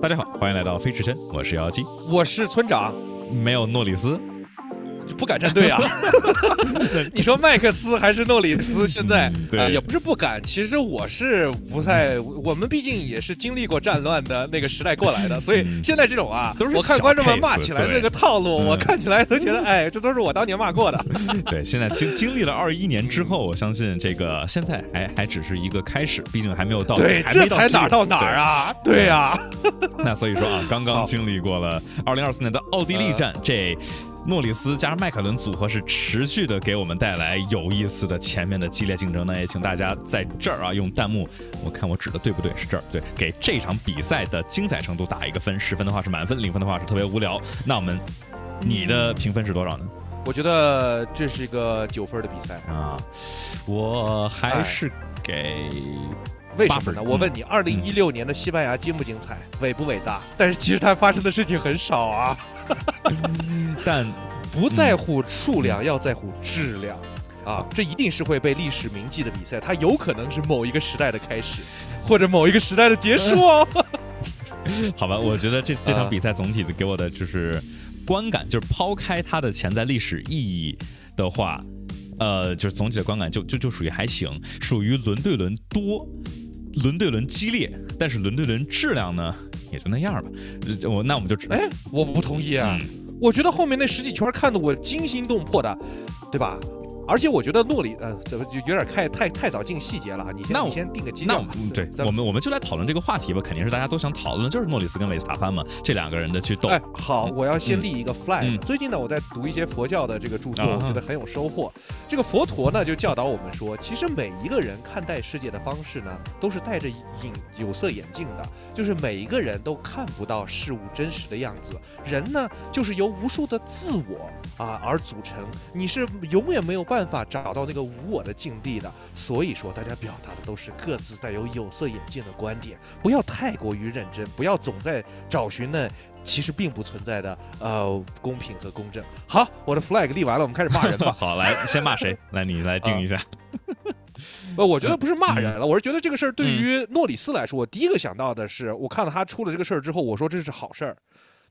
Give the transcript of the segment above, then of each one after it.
大家好，欢迎来到飞驰圈，我是妖姬，我是村长，没有诺里斯。不敢站队啊！你说麦克斯还是诺里斯？现在也不是不敢。其实我是不太，我们毕竟也是经历过战乱的那个时代过来的，所以现在这种啊，都是我看观众们骂起来那个套路，我看起来都觉得，哎，这都是我当年骂过的。对，现在经经历了二一年之后，我相信这个现在还还只是一个开始，毕竟还没有到，对，这才哪儿到哪儿啊？对啊。那所以说啊，刚刚经历过了二零二四年的奥地利战这。诺里斯加上迈凯伦组合是持续的给我们带来有意思的前面的激烈竞争，那也请大家在这儿啊用弹幕，我看我指的对不对？是这儿对，给这场比赛的精彩程度打一个分，十分的话是满分，零分的话是特别无聊。那我们，你的评分是多少呢？我觉得这是一个九分的比赛啊，我还是给。为什么呢？我问你，二零一六年的西班牙精不精彩，伟不伟大？但是其实它发生的事情很少啊。但 不在乎数量，要在乎质量啊！这一定是会被历史铭记的比赛。它有可能是某一个时代的开始，或者某一个时代的结束哦。好吧，我觉得这这场比赛总体的给我的就是观感，就是抛开它的潜在历史意义的话，呃，就是总体的观感就就就属于还行，属于轮对轮多。轮对轮激烈，但是轮对轮质量呢，也就那样吧。我那我们就只哎，我不同意啊！我觉得后面那十几圈看的我惊心动魄的，对吧？而且我觉得诺里呃，怎么就有点太太太早进细节了？你先你先定个基调吧。对，我们我们就来讨论这个话题吧。肯定是大家都想讨论，就是诺里斯跟韦斯塔潘嘛，这两个人的去斗。哎，好，我要先立一个 flag。最近呢，我在读一些佛教的这个著作，我觉得很有收获。这个佛陀呢，就教导我们说，其实每一个人看待世界的方式呢，都是戴着隐有色眼镜的，就是每一个人都看不到事物真实的样子。人呢，就是由无数的自我啊而组成，你是永远没有办办法找到那个无我的境地的，所以说大家表达的都是各自带有有色眼镜的观点，不要太过于认真，不要总在找寻那其实并不存在的呃公平和公正。好，我的 flag 立完了，我们开始骂人吧。好，来先骂谁？来，你来定一下。呃，我觉得不是骂人了，我是觉得这个事儿对于诺里斯来说，我第一个想到的是，我看到他出了这个事儿之后，我说这是好事儿。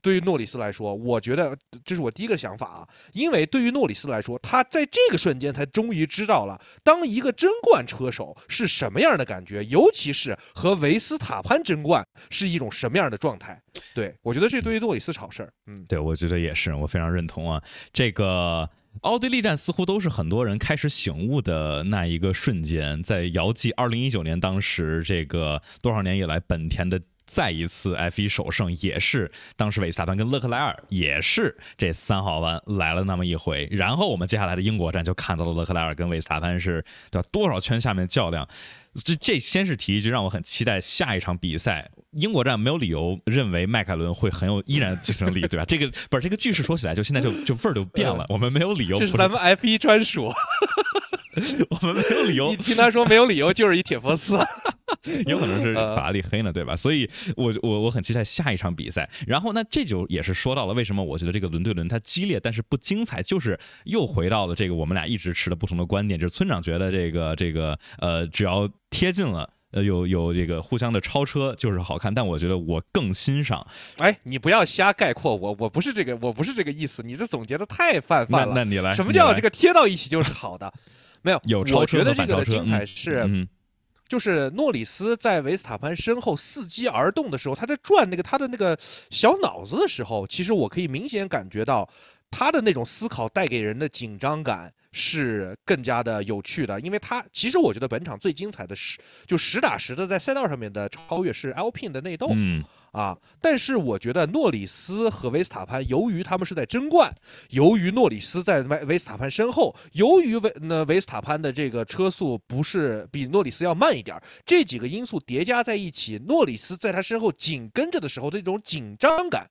对于诺里斯来说，我觉得这是我第一个想法啊，因为对于诺里斯来说，他在这个瞬间才终于知道了当一个争冠车手是什么样的感觉，尤其是和维斯塔潘争冠是一种什么样的状态。对，我觉得这对于诺里斯炒事儿。嗯，对，我觉得也是，我非常认同啊。这个奥地利站似乎都是很多人开始醒悟的那一个瞬间，在遥记二零一九年当时，这个多少年以来本田的。再一次 F1 首胜，也是当时韦斯塔潘跟勒克莱尔也是这三号弯来了那么一回。然后我们接下来的英国站就看到了勒克莱尔跟韦斯塔潘是对吧？多少圈下面较量，这这先是提一句，让我很期待下一场比赛。英国站没有理由认为迈凯伦会很有依然竞争力，对吧？这个不是这个句式说起来就现在就就味儿就变了。我们没有理由，这是咱们 F1 专属。我们没有理由，你 听他说没有理由就是一铁佛寺，有可能是法拉利黑呢，对吧？所以，我我我很期待下一场比赛。然后，那这就也是说到了为什么我觉得这个轮对轮它激烈，但是不精彩，就是又回到了这个我们俩一直持的不同的观点，就是村长觉得这个这个呃，只要贴近了，呃，有有这个互相的超车就是好看。但我觉得我更欣赏，哎，你不要瞎概括，我我不是这个，我不是这个意思，你这总结的太泛泛了。那你来，什么叫这个贴到一起就是好的？没有，我觉得这个的精彩是，就是诺里斯在维斯塔潘身后伺机而动的时候，他在转那个他的那个小脑子的时候，其实我可以明显感觉到他的那种思考带给人的紧张感是更加的有趣的。因为他其实我觉得本场最精彩的是，就实打实的在赛道上面的超越是 L P 的内斗。啊！但是我觉得诺里斯和维斯塔潘，由于他们是在争冠，由于诺里斯在外维斯塔潘身后，由于维那维斯塔潘的这个车速不是比诺里斯要慢一点儿，这几个因素叠加在一起，诺里斯在他身后紧跟着的时候，这种紧张感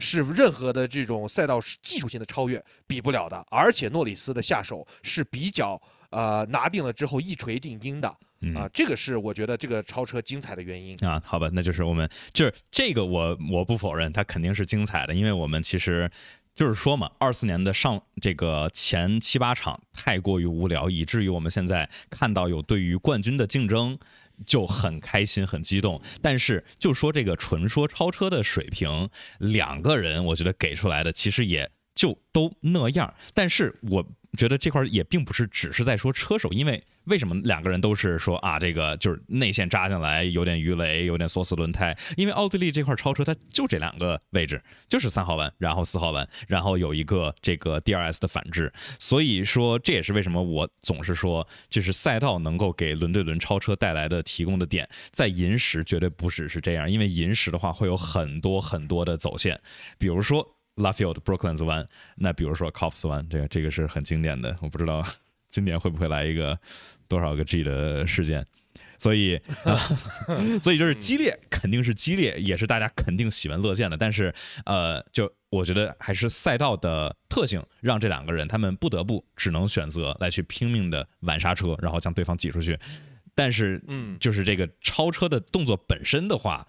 是任何的这种赛道技术性的超越比不了的。而且诺里斯的下手是比较呃拿定了之后一锤定音的。啊，这个是我觉得这个超车精彩的原因啊。好吧，那就是我们就是这个我我不否认，它肯定是精彩的，因为我们其实就是说嘛，二四年的上这个前七八场太过于无聊，以至于我们现在看到有对于冠军的竞争就很开心很激动。但是就说这个纯说超车的水平，两个人我觉得给出来的其实也就都那样。但是我。觉得这块也并不是只是在说车手，因为为什么两个人都是说啊，这个就是内线扎进来，有点鱼雷，有点锁死轮胎。因为奥地利这块超车，它就这两个位置，就是三号弯，然后四号弯，然后有一个这个 D R S 的反制。所以说，这也是为什么我总是说，就是赛道能够给轮对轮超车带来的提供的点，在银石绝对不只是这样，因为银石的话会有很多很多的走线，比如说。La Field、Brooklyn's One，那比如说 c o f o s e 这个这个是很经典的。我不知道 今年会不会来一个多少个 G 的事件，所以 所以就是激烈肯定是激烈，也是大家肯定喜闻乐见的。但是呃，就我觉得还是赛道的特性让这两个人他们不得不只能选择来去拼命的晚刹车，然后将对方挤出去。但是嗯，就是这个超车的动作本身的话。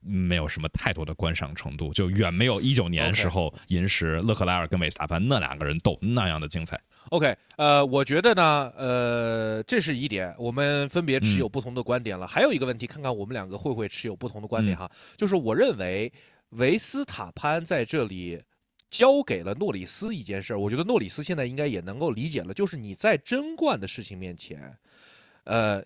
没有什么太多的观赏程度，就远没有一九年时候银石勒克莱尔跟维斯塔潘那两个人斗那样的精彩。OK，呃，我觉得呢，呃，这是一点，我们分别持有不同的观点了。还有一个问题，看看我们两个会不会持有不同的观点哈？就是我认为维斯塔潘在这里交给了诺里斯一件事儿，我觉得诺里斯现在应该也能够理解了，就是你在争冠的事情面前，呃。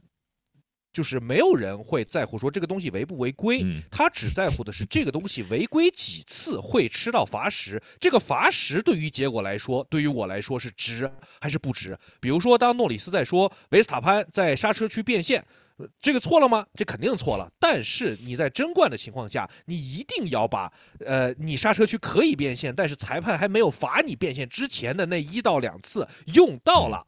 就是没有人会在乎说这个东西违不违规，他只在乎的是这个东西违规几次会吃到罚时，这个罚时对于结果来说，对于我来说是值还是不值？比如说，当诺里斯在说维斯塔潘在刹车区变线，这个错了吗？这肯定错了。但是你在争冠的情况下，你一定要把呃，你刹车区可以变线，但是裁判还没有罚你变线之前的那一到两次用到了。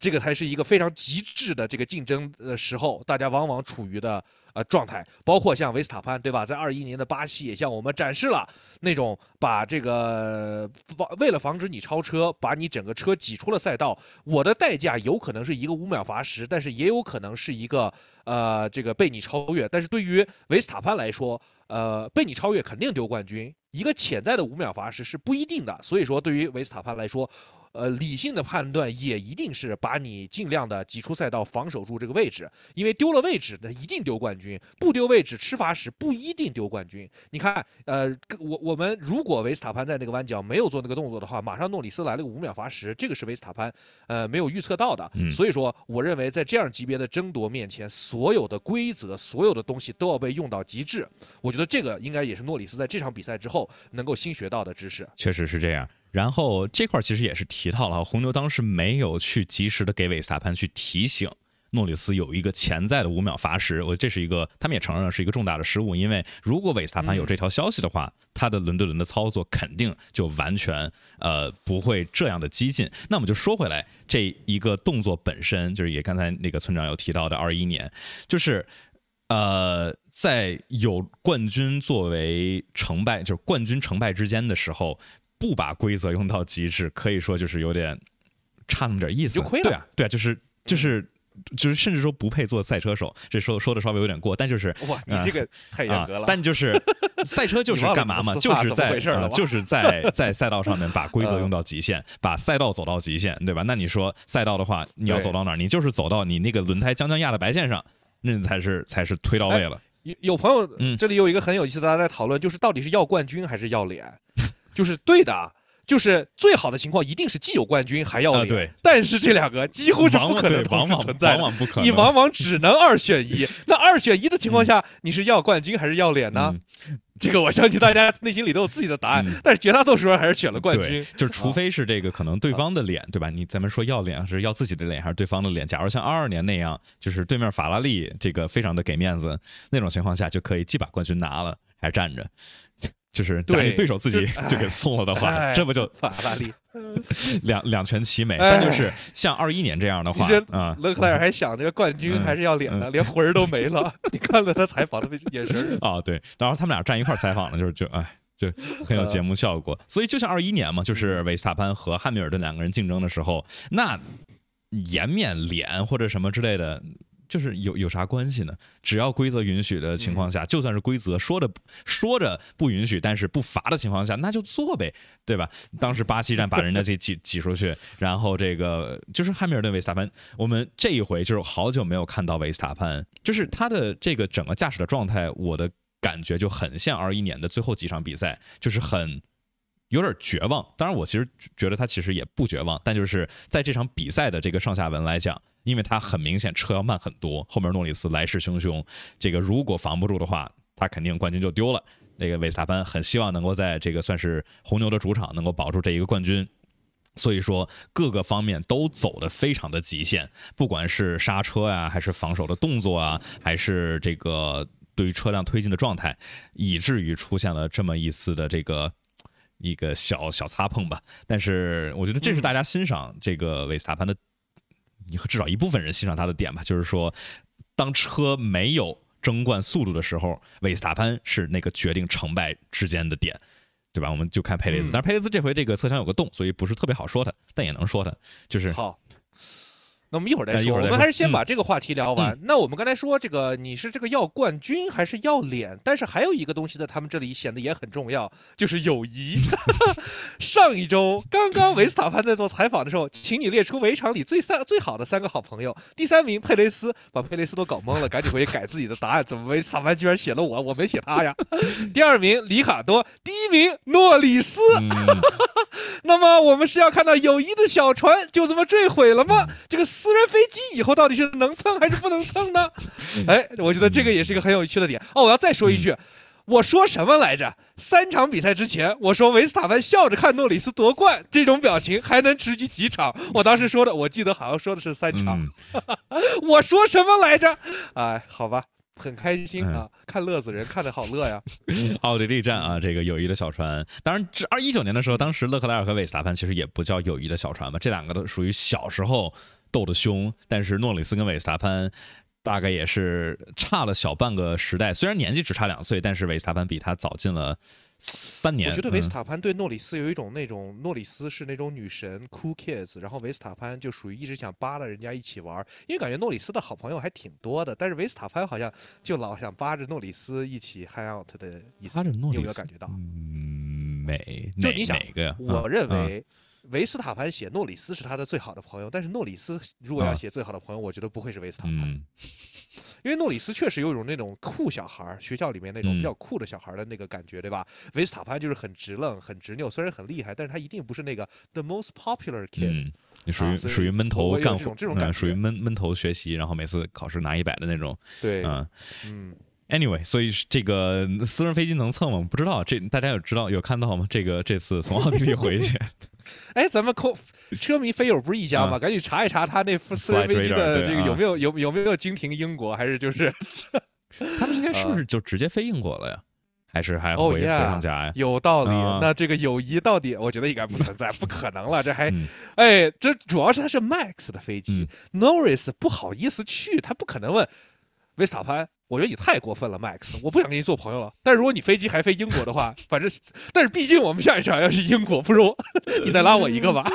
这个才是一个非常极致的这个竞争的时候，大家往往处于的呃状态，包括像维斯塔潘对吧？在二一年的巴西也向我们展示了那种把这个防为了防止你超车，把你整个车挤出了赛道。我的代价有可能是一个五秒罚时，但是也有可能是一个呃这个被你超越。但是对于维斯塔潘来说，呃被你超越肯定丢冠军，一个潜在的五秒罚时是不一定的。所以说，对于维斯塔潘来说。呃，理性的判断也一定是把你尽量的挤出赛道，防守住这个位置，因为丢了位置，那一定丢冠军；不丢位置，吃罚时不一定丢冠军。你看，呃，我我们如果维斯塔潘在那个弯角没有做那个动作的话，马上诺里斯来了个五秒罚时，这个是维斯塔潘呃没有预测到的。所以说，我认为在这样级别的争夺面前，所有的规则，所有的东西都要被用到极致。我觉得这个应该也是诺里斯在这场比赛之后能够新学到的知识。确实是这样。然后这块其实也是提到了，红牛当时没有去及时的给韦斯潘去提醒诺里斯有一个潜在的五秒罚时，我这是一个，他们也承认是一个重大的失误，因为如果韦斯潘有这条消息的话，他的轮对轮的操作肯定就完全呃不会这样的激进。那我们就说回来，这一个动作本身就是也刚才那个村长有提到的，二一年就是呃在有冠军作为成败，就是冠军成败之间的时候。不把规则用到极致，可以说就是有点差那么点意思，就亏了。对啊，对啊，就是就是就是，甚至说不配做赛车手，这说说的稍微有点过，但就是你这个太严格了。但就是 赛车就是干嘛嘛，就是在就是在在赛道上面把规则用到极限，把赛道走到极限，对吧？那你说赛道的话，你要走到哪？儿？你就是走到你那个轮胎将将压在白线上，那你才是才是推到位了。有有朋友，嗯，这里有一个很有意思，大家在讨论，就是到底是要冠军还是要脸？就是对的，就是最好的情况一定是既有冠军还要脸，但是这两个几乎是不可能同时存在，你往往只能二选一。那二选一的情况下，你是要冠军还是要脸呢？这个我相信大家内心里都有自己的答案，但是绝大多数人还是选了冠军。就是除非是这个可能对方的脸，对吧？你咱们说要脸是要自己的脸还是对方的脸？假如像二二年那样，就是对面法拉利这个非常的给面子，那种情况下就可以既把冠军拿了还站着。就是对对手自己就给送了的话，这不就法拉利 两两全其美？但就是像二一年这样的话啊，勒克莱尔还想这个冠军还是要脸的，连魂儿都没了。你看了他采访的眼神啊，对。然后他们俩站一块儿采访了，就是就哎就很有节目效果。所以就像二一年嘛，就是维斯塔潘和汉密尔顿两个人竞争的时候，那颜面脸或者什么之类的。就是有有啥关系呢？只要规则允许的情况下，就算是规则说的说着不允许，但是不罚的情况下，那就做呗，对吧？当时巴西站把人家这挤 挤出去，然后这个就是汉密尔顿维斯塔潘，我们这一回就是好久没有看到维斯塔潘，就是他的这个整个驾驶的状态，我的感觉就很像二一年的最后几场比赛，就是很有点绝望。当然，我其实觉得他其实也不绝望，但就是在这场比赛的这个上下文来讲。因为他很明显车要慢很多，后面诺里斯来势汹汹，这个如果防不住的话，他肯定冠军就丢了。那个维斯塔潘很希望能够在这个算是红牛的主场能够保住这一个冠军，所以说各个方面都走得非常的极限，不管是刹车呀，还是防守的动作啊，还是这个对于车辆推进的状态，以至于出现了这么一次的这个一个小小擦碰吧。但是我觉得这是大家欣赏这个维斯塔潘的。你至少一部分人欣赏他的点吧，就是说，当车没有争冠速度的时候，维斯塔潘是那个决定成败之间的点，对吧？我们就看佩雷兹，但是佩雷兹这回这个侧箱有个洞，所以不是特别好说他，但也能说他，就是。那们一会儿再说，我们还是先把这个话题聊完。那我们刚才说这个，你是这个要冠军还是要脸？但是还有一个东西在他们这里显得也很重要，就是友谊。上一周刚刚维斯塔潘在做采访的时候，请你列出围场里最三最好的三个好朋友。第三名佩雷斯，把佩雷斯都搞懵了，赶紧回去改自己的答案。怎么维斯塔潘居然写了我？我没写他呀。第二名里卡多，第一名诺里斯。那么我们是要看到友谊的小船就这么坠毁了吗？这个。私人飞机以后到底是能蹭还是不能蹭呢？哎，我觉得这个也是一个很有趣的点哦。我要再说一句，我说什么来着？三场比赛之前，我说维斯塔潘笑着看诺里斯夺冠这种表情还能持续几场？我当时说的，我记得好像说的是三场。我说什么来着？哎，好吧，很开心啊，看乐子人看着好乐呀。奥地利站啊，这个友谊的小船，当然这二一九年的时候，当时勒克莱尔和维斯塔潘其实也不叫友谊的小船吧？这两个都属于小时候。斗得凶，但是诺里斯跟维斯塔潘大概也是差了小半个时代。虽然年纪只差两岁，但是维斯塔潘比他早进了三年。我觉得维斯塔潘对诺里斯有一种那种诺里斯是那种女神 cool kids，然后维斯塔潘就属于一直想扒拉人家一起玩，因为感觉诺里斯的好朋友还挺多的，但是维斯塔潘好像就老想扒着诺里斯一起 hang out 的意思。有没有感觉到？嗯，没。哪哪个？呀？我认为。维斯塔潘写诺里斯是他的最好的朋友，但是诺里斯如果要写最好的朋友，我觉得不会是维斯塔潘，因为诺里斯确实有种那种酷小孩儿，学校里面那种比较酷的小孩儿的那个感觉，对吧？维斯塔潘就是很直愣、很执拗，虽然很厉害，但是他一定不是那个 the most popular kid。你属于属于闷头干活，这种感觉，属于闷闷头学习，然后每次考试拿一百的那种。对，嗯，anyway，所以这个私人飞机能蹭吗？不知道，这大家有知道有看到吗？这个这次从奥地利回去。哎，咱们扣车迷飞友不是一家吗？赶紧查一查他那私人飞机的这个有没有有有没有经停英国，还是就是 他们应该是不是就直接飞英国了呀？还是还回飞趟家呀？有道理。那这个友谊到底，我觉得应该不存在，不可能了。这还哎，这主要是他是 Max 的飞机，Norris 不好意思去，他不可能问维斯塔潘。我觉得你太过分了，Max，我不想跟你做朋友了。但是如果你飞机还飞英国的话，反正，但是毕竟我们下一场要是英国，不如 你再拉我一个吧。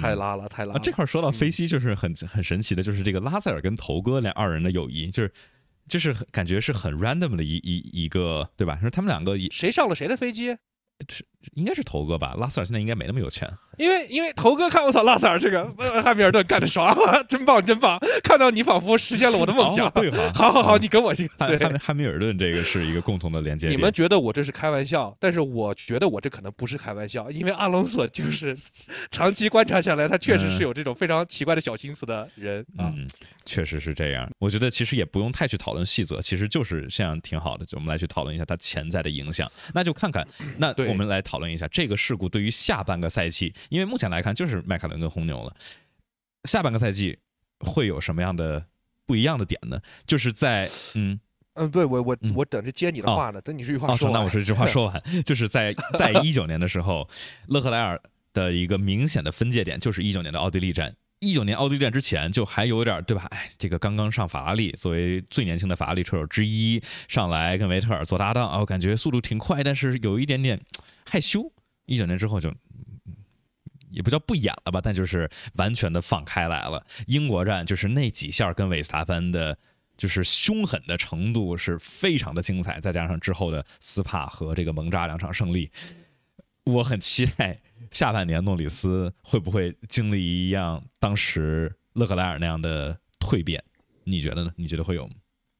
太拉了，太拉。了、这块说到飞机，就是很很神奇的，就是这个拉塞尔跟头哥两二人的友谊，就是就是感觉是很 random 的一一一个，对吧？说他们两个谁上了谁的飞机？应该是头哥吧，拉塞尔现在应该没那么有钱。因为因为头哥看我操拉塞尔这个，汉密尔顿干的啥？真棒真棒！看到你仿佛实现了我的梦想。对好好好，你跟我去。汉汉汉密尔顿这个是一个共同的连接。你们觉得我这是开玩笑？但是我觉得我这可能不是开玩笑，因为阿隆索就是 长期观察下来，他确实是有这种非常奇怪的小心思的人嗯，确实是这样，我觉得其实也不用太去讨论细则，其实就是这样挺好的。就我们来去讨论一下他潜在的影响，那就看看那我们来讨。讨论一下这个事故对于下半个赛季，因为目前来看就是迈凯伦跟红牛了。下半个赛季会有什么样的不一样的点呢？就是在嗯嗯，对我我我等着接你的话呢，等你这句话。哦，那我说这句话说完，就是在 在一九年的时候，勒克莱尔的一个明显的分界点就是一九年的奥地利站。一九年奥地利站之前就还有点对吧？哎，这个刚刚上法拉利，作为最年轻的法拉利车手之一，上来跟维特尔做搭档啊，感觉速度挺快，但是有一点点害羞。一九年之后就也不叫不演了吧，但就是完全的放开来了。英国站就是那几下跟韦斯塔潘的，就是凶狠的程度是非常的精彩，再加上之后的斯帕和这个蒙扎两场胜利，我很期待。下半年诺里斯会不会经历一样当时勒克莱尔那样的蜕变？你觉得呢？你觉得会有吗？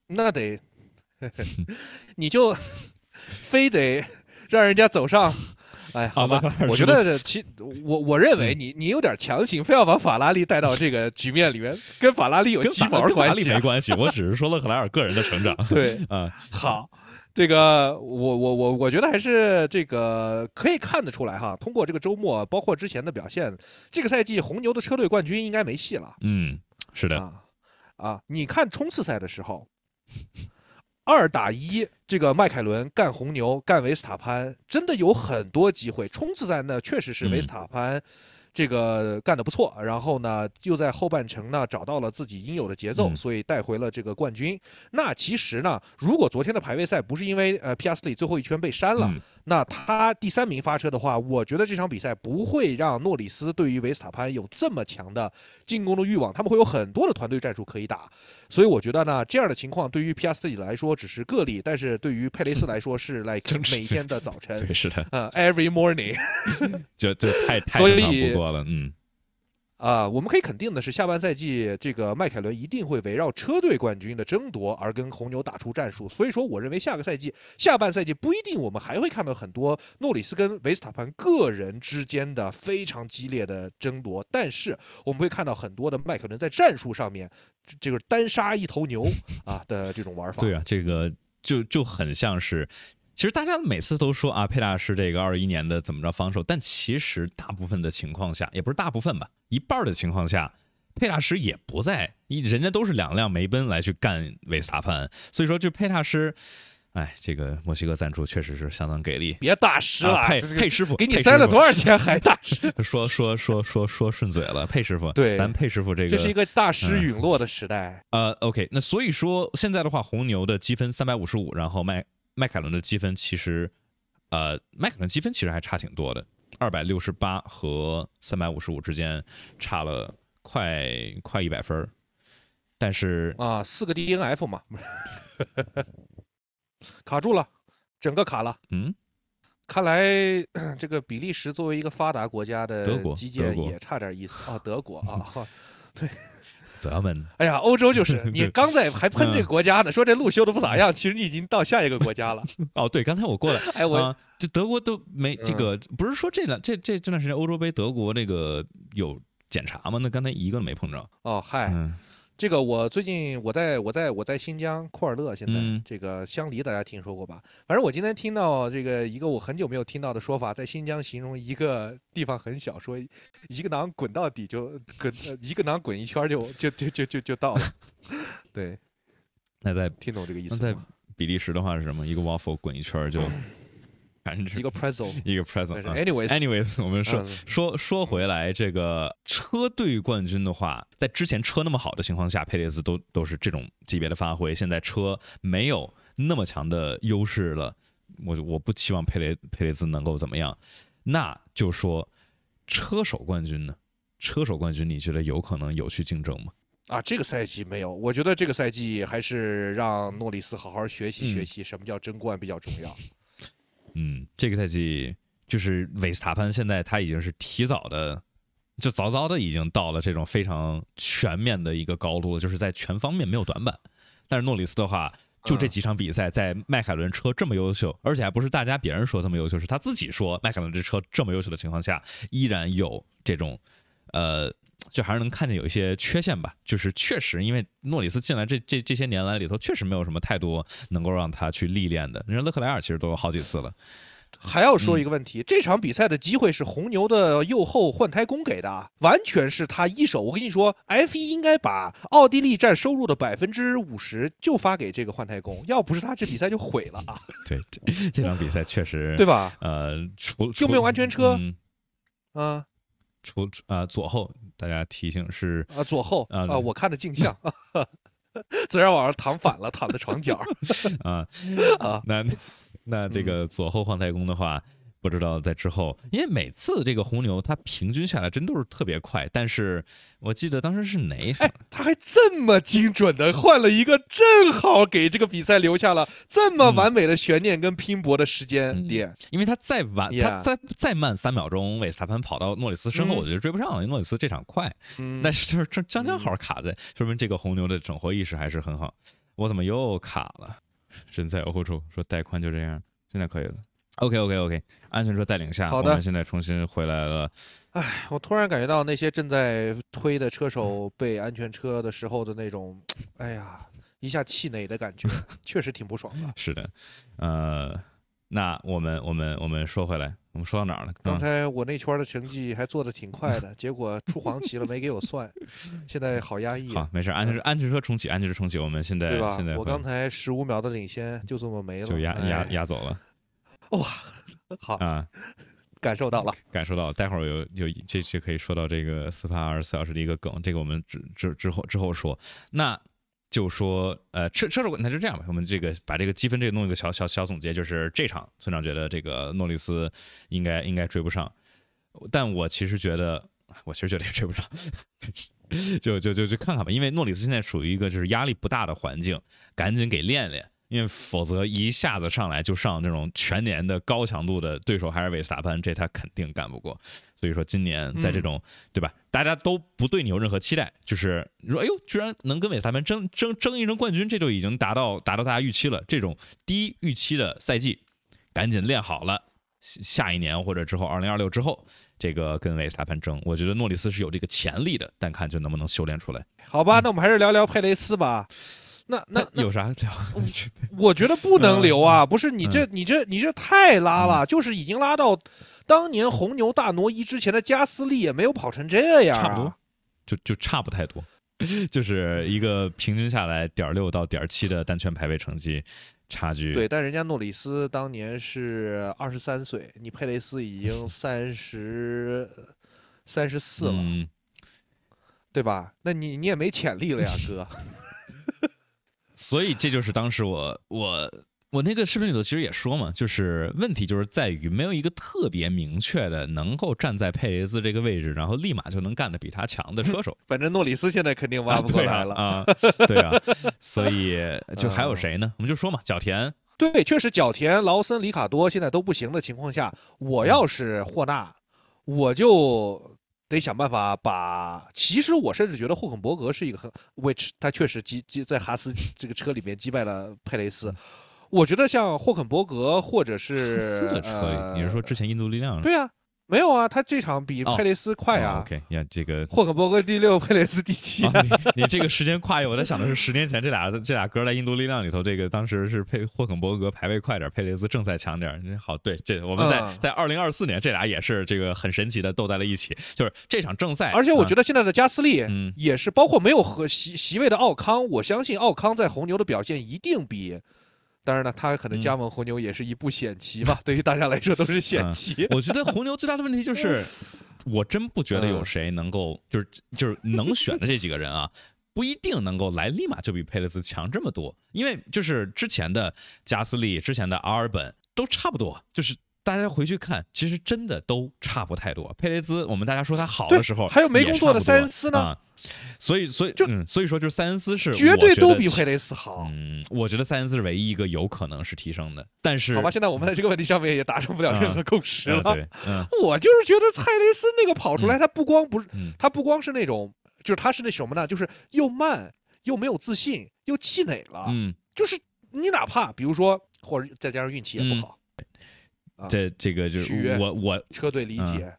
那得，你就非得让人家走上？哎，好吧，我觉得其我我认为你你有点强行，非要把法拉利带到这个局面里面，跟法拉利有鸡毛关系没关系。我只是说勒克莱尔个人的成长。对 啊，好。这个，我我我我觉得还是这个可以看得出来哈。通过这个周末，包括之前的表现，这个赛季红牛的车队冠军应该没戏了。嗯，是的啊啊！你看冲刺赛的时候，二打一，这个迈凯伦干红牛，干维斯塔潘，真的有很多机会。冲刺赛那确实是维斯塔潘。这个干得不错，然后呢，又在后半程呢找到了自己应有的节奏，所以带回了这个冠军。那其实呢，如果昨天的排位赛不是因为呃 p s e 里最后一圈被删了。那他第三名发车的话，我觉得这场比赛不会让诺里斯对于维斯塔潘有这么强的进攻的欲望，他们会有很多的团队战术可以打，所以我觉得呢，这样的情况对于皮亚斯蒂来说只是个例，但是对于佩雷斯来说是来 每天的早晨，是的，呃，every morning 就就太太棒不过了，嗯。啊，我们可以肯定的是，下半赛季这个迈凯伦一定会围绕车队冠军的争夺而跟红牛打出战术。所以说，我认为下个赛季、下半赛季不一定我们还会看到很多诺里斯跟维斯塔潘个人之间的非常激烈的争夺，但是我们会看到很多的迈凯伦在战术上面，这个单杀一头牛 啊的这种玩法。对啊，这个就就很像是。其实大家每次都说啊，佩纳是这个二一年的怎么着防守，但其实大部分的情况下，也不是大部分吧，一半的情况下，佩纳师也不在，人家都是两辆梅奔来去干维萨潘，所以说就佩纳师，哎，这个墨西哥赞助确实是相当给力，别大师了，佩佩师傅，给你塞了多少钱还大师？说说说说说顺嘴了，佩师傅，对，咱佩师傅这个，这是一个大师陨落的时代。呃，OK，那所以说现在的话，红牛的积分三百五十五，然后卖。迈凯伦的积分其实，呃，迈凯伦积分其实还差挺多的，二百六十八和三百五十五之间差了快快一百分但是啊，四个 DNF 嘛，卡住了，整个卡了，嗯，看来 这个比利时作为一个发达国家的基建也差点意思啊，德国啊，对。德们，哎呀，欧洲就是 你刚在还喷这国家呢，说这路修的不咋样，其实你已经到下一个国家了。哦，对，刚才我过来，哎，我这德国都没这个，不是说这这这这段时间欧洲杯德国那个有检查吗？那刚才一个没碰着。哦，嗨。这个我最近我在我在我在新疆库尔勒，现在这个香梨大家听说过吧？反正我今天听到这个一个我很久没有听到的说法，在新疆形容一个地方很小，说一个馕滚到底就滚，一个馕滚一圈就就就就就就到了。对，那在听懂这个意思吗？在比利时的话是什么？一个 waffle 滚一圈就。反正一个 p r e s e n 一个 p r e s e n anyways，anyways，我们说说说回来，这个车队冠军的话，在之前车那么好的情况下，佩雷斯都都是这种级别的发挥。现在车没有那么强的优势了，我我不期望佩雷佩雷斯能够怎么样。那就说车手冠军呢？车手冠军，你觉得有可能有去竞争吗？啊，这个赛季没有，我觉得这个赛季还是让诺里斯好好学习学习，什么叫争冠比较重要。嗯，这个赛季就是维斯塔潘，现在他已经是提早的，就早早的已经到了这种非常全面的一个高度了，就是在全方面没有短板。但是诺里斯的话，就这几场比赛，在迈凯伦车这么优秀，而且还不是大家别人说这么优秀，是他自己说迈凯伦这车这么优秀的情况下，依然有这种，呃。就还是能看见有一些缺陷吧，就是确实因为诺里斯进来这这这些年来里头确实没有什么太多能够让他去历练的。你说勒克莱尔其实都有好几次了。还要说一个问题，这场比赛的机会是红牛的右后换胎工给的，完全是他一手。我跟你说，F 一应该把奥地利站收入的百分之五十就发给这个换胎工，要不是他，这比赛就毁了啊！对，这场比赛确实 对吧？呃，除就没有安全车，啊，除啊左后。大家提醒是啊，左后啊啊，我看着镜像，昨天晚上躺反了，躺在床角 啊啊，那那这个左后换太公的话。不知道在之后，因为每次这个红牛他平均下来真都是特别快，但是我记得当时是哪一场，他还这么精准的换了一个，正好给这个比赛留下了这么完美的悬念跟拼搏的时间点。因为他再晚，他再再慢三秒钟，韦塔潘跑到诺里斯身后，我就追不上了，因为诺里斯这场快。但是就是正将将好卡在，说明这个红牛的整活意识还是很好。我怎么又卡了？人在欧洲说带宽就这样，现在可以了。OK OK OK，安全车带领下，好的，现在重新回来了。哎，我突然感觉到那些正在推的车手被安全车的时候的那种，哎呀，一下气馁的感觉，确实挺不爽的。是的，呃，那我们我们我们说回来，我们说到哪了？刚才我那圈的成绩还做的挺快的，结果出黄旗了，没给我算，现在好压抑。好，没事，安全车，安全车重启，安全车重启，我们现在对吧？现在我刚才十五秒的领先就这么没了，就压压压走了。哇，好啊，感受到了，感受到了。待会儿有有，这就可以说到这个斯帕二十四小时的一个梗，这个我们之之之后之后说。那就说，呃，车车手，那就这样吧。我们这个把这个积分这弄一个小小小总结，就是这场村长觉得这个诺里斯应该应该追不上，但我其实觉得，我其实觉得也追不上，就就就去看看吧。因为诺里斯现在属于一个就是压力不大的环境，赶紧给练练。因为否则一下子上来就上这种全年的高强度的对手还是维斯塔潘，这他肯定干不过。所以说今年在这种对吧，大家都不对你有任何期待，就是你说哎呦，居然能跟维斯塔潘争争争一争冠军，这就已经达到达到大家预期了。这种低预期的赛季，赶紧练好了，下一年或者之后二零二六之后，这个跟维斯塔潘争，我觉得诺里斯是有这个潜力的，但看就能不能修炼出来。好吧，那我们还是聊聊佩雷斯吧。那那有啥聊？我觉得不能留啊！不是你这你这你这太拉了，就是已经拉到当年红牛大挪移之前的加斯利也没有跑成这样差不多，就就差不太多，就是一个平均下来点六到点七的单圈排位成绩差距。对，但人家诺里斯当年是二十三岁，你佩雷斯已经三十三十四了，对吧？那你你也没潜力了呀，哥。所以这就是当时我我我那个视频里头其实也说嘛，就是问题就是在于没有一个特别明确的能够站在佩雷斯这个位置，然后立马就能干的比他强的车手。反正诺里斯现在肯定挖不过来了啊，对啊，所以就还有谁呢？我们就说嘛，角田。对，确实角田、劳森、里卡多现在都不行的情况下，我要是霍纳，我就。得想办法把。其实我甚至觉得霍肯伯格是一个很，which 他确实击击在哈斯 这个车里面击败了佩雷斯。我觉得像霍肯伯格或者是，斯的车你是说之前印度力量？对呀。没有啊，他这场比佩雷斯快啊。OK，你看这个霍肯伯格第六，佩雷斯第七。你这个时间跨越，我在想的是十年前这俩这俩哥在印度力量里头，这个当时是佩霍肯伯格排位快点，佩雷斯正赛强点。好，对，这我们在在二零二四年，这俩也是这个很神奇的斗在了一起，就是这场正赛。而且我觉得现在的加斯利也是，包括没有和席席位的奥康，我相信奥康在红牛的表现一定比。当然了，他可能加盟红牛也是一步险棋吧。对于大家来说都是 险棋。我觉得红牛最大的问题就 是，我真不觉得有谁能够，就是就是能选的这几个人啊，不一定能够来立马就比佩雷斯强这么多。因为就是之前的加斯利、之前的阿尔本都差不多，就是。大家回去看，其实真的都差不太多。佩雷兹，我们大家说他好的时候，还有没工作的塞恩斯呢，所以，所以，嗯，所以说就是塞恩斯是绝对都比佩雷斯好。我觉得塞恩斯是唯一一个有可能是提升的，但是好吧，现在我们在这个问题上面也达成不了任何共识了。我就是觉得蔡雷斯那个跑出来，他不光不是，他不光是那种，就是他是那什么呢？就是又慢又没有自信又气馁了。嗯，就是你哪怕比如说或者再加上运气也不好。这这个就是我我车队理解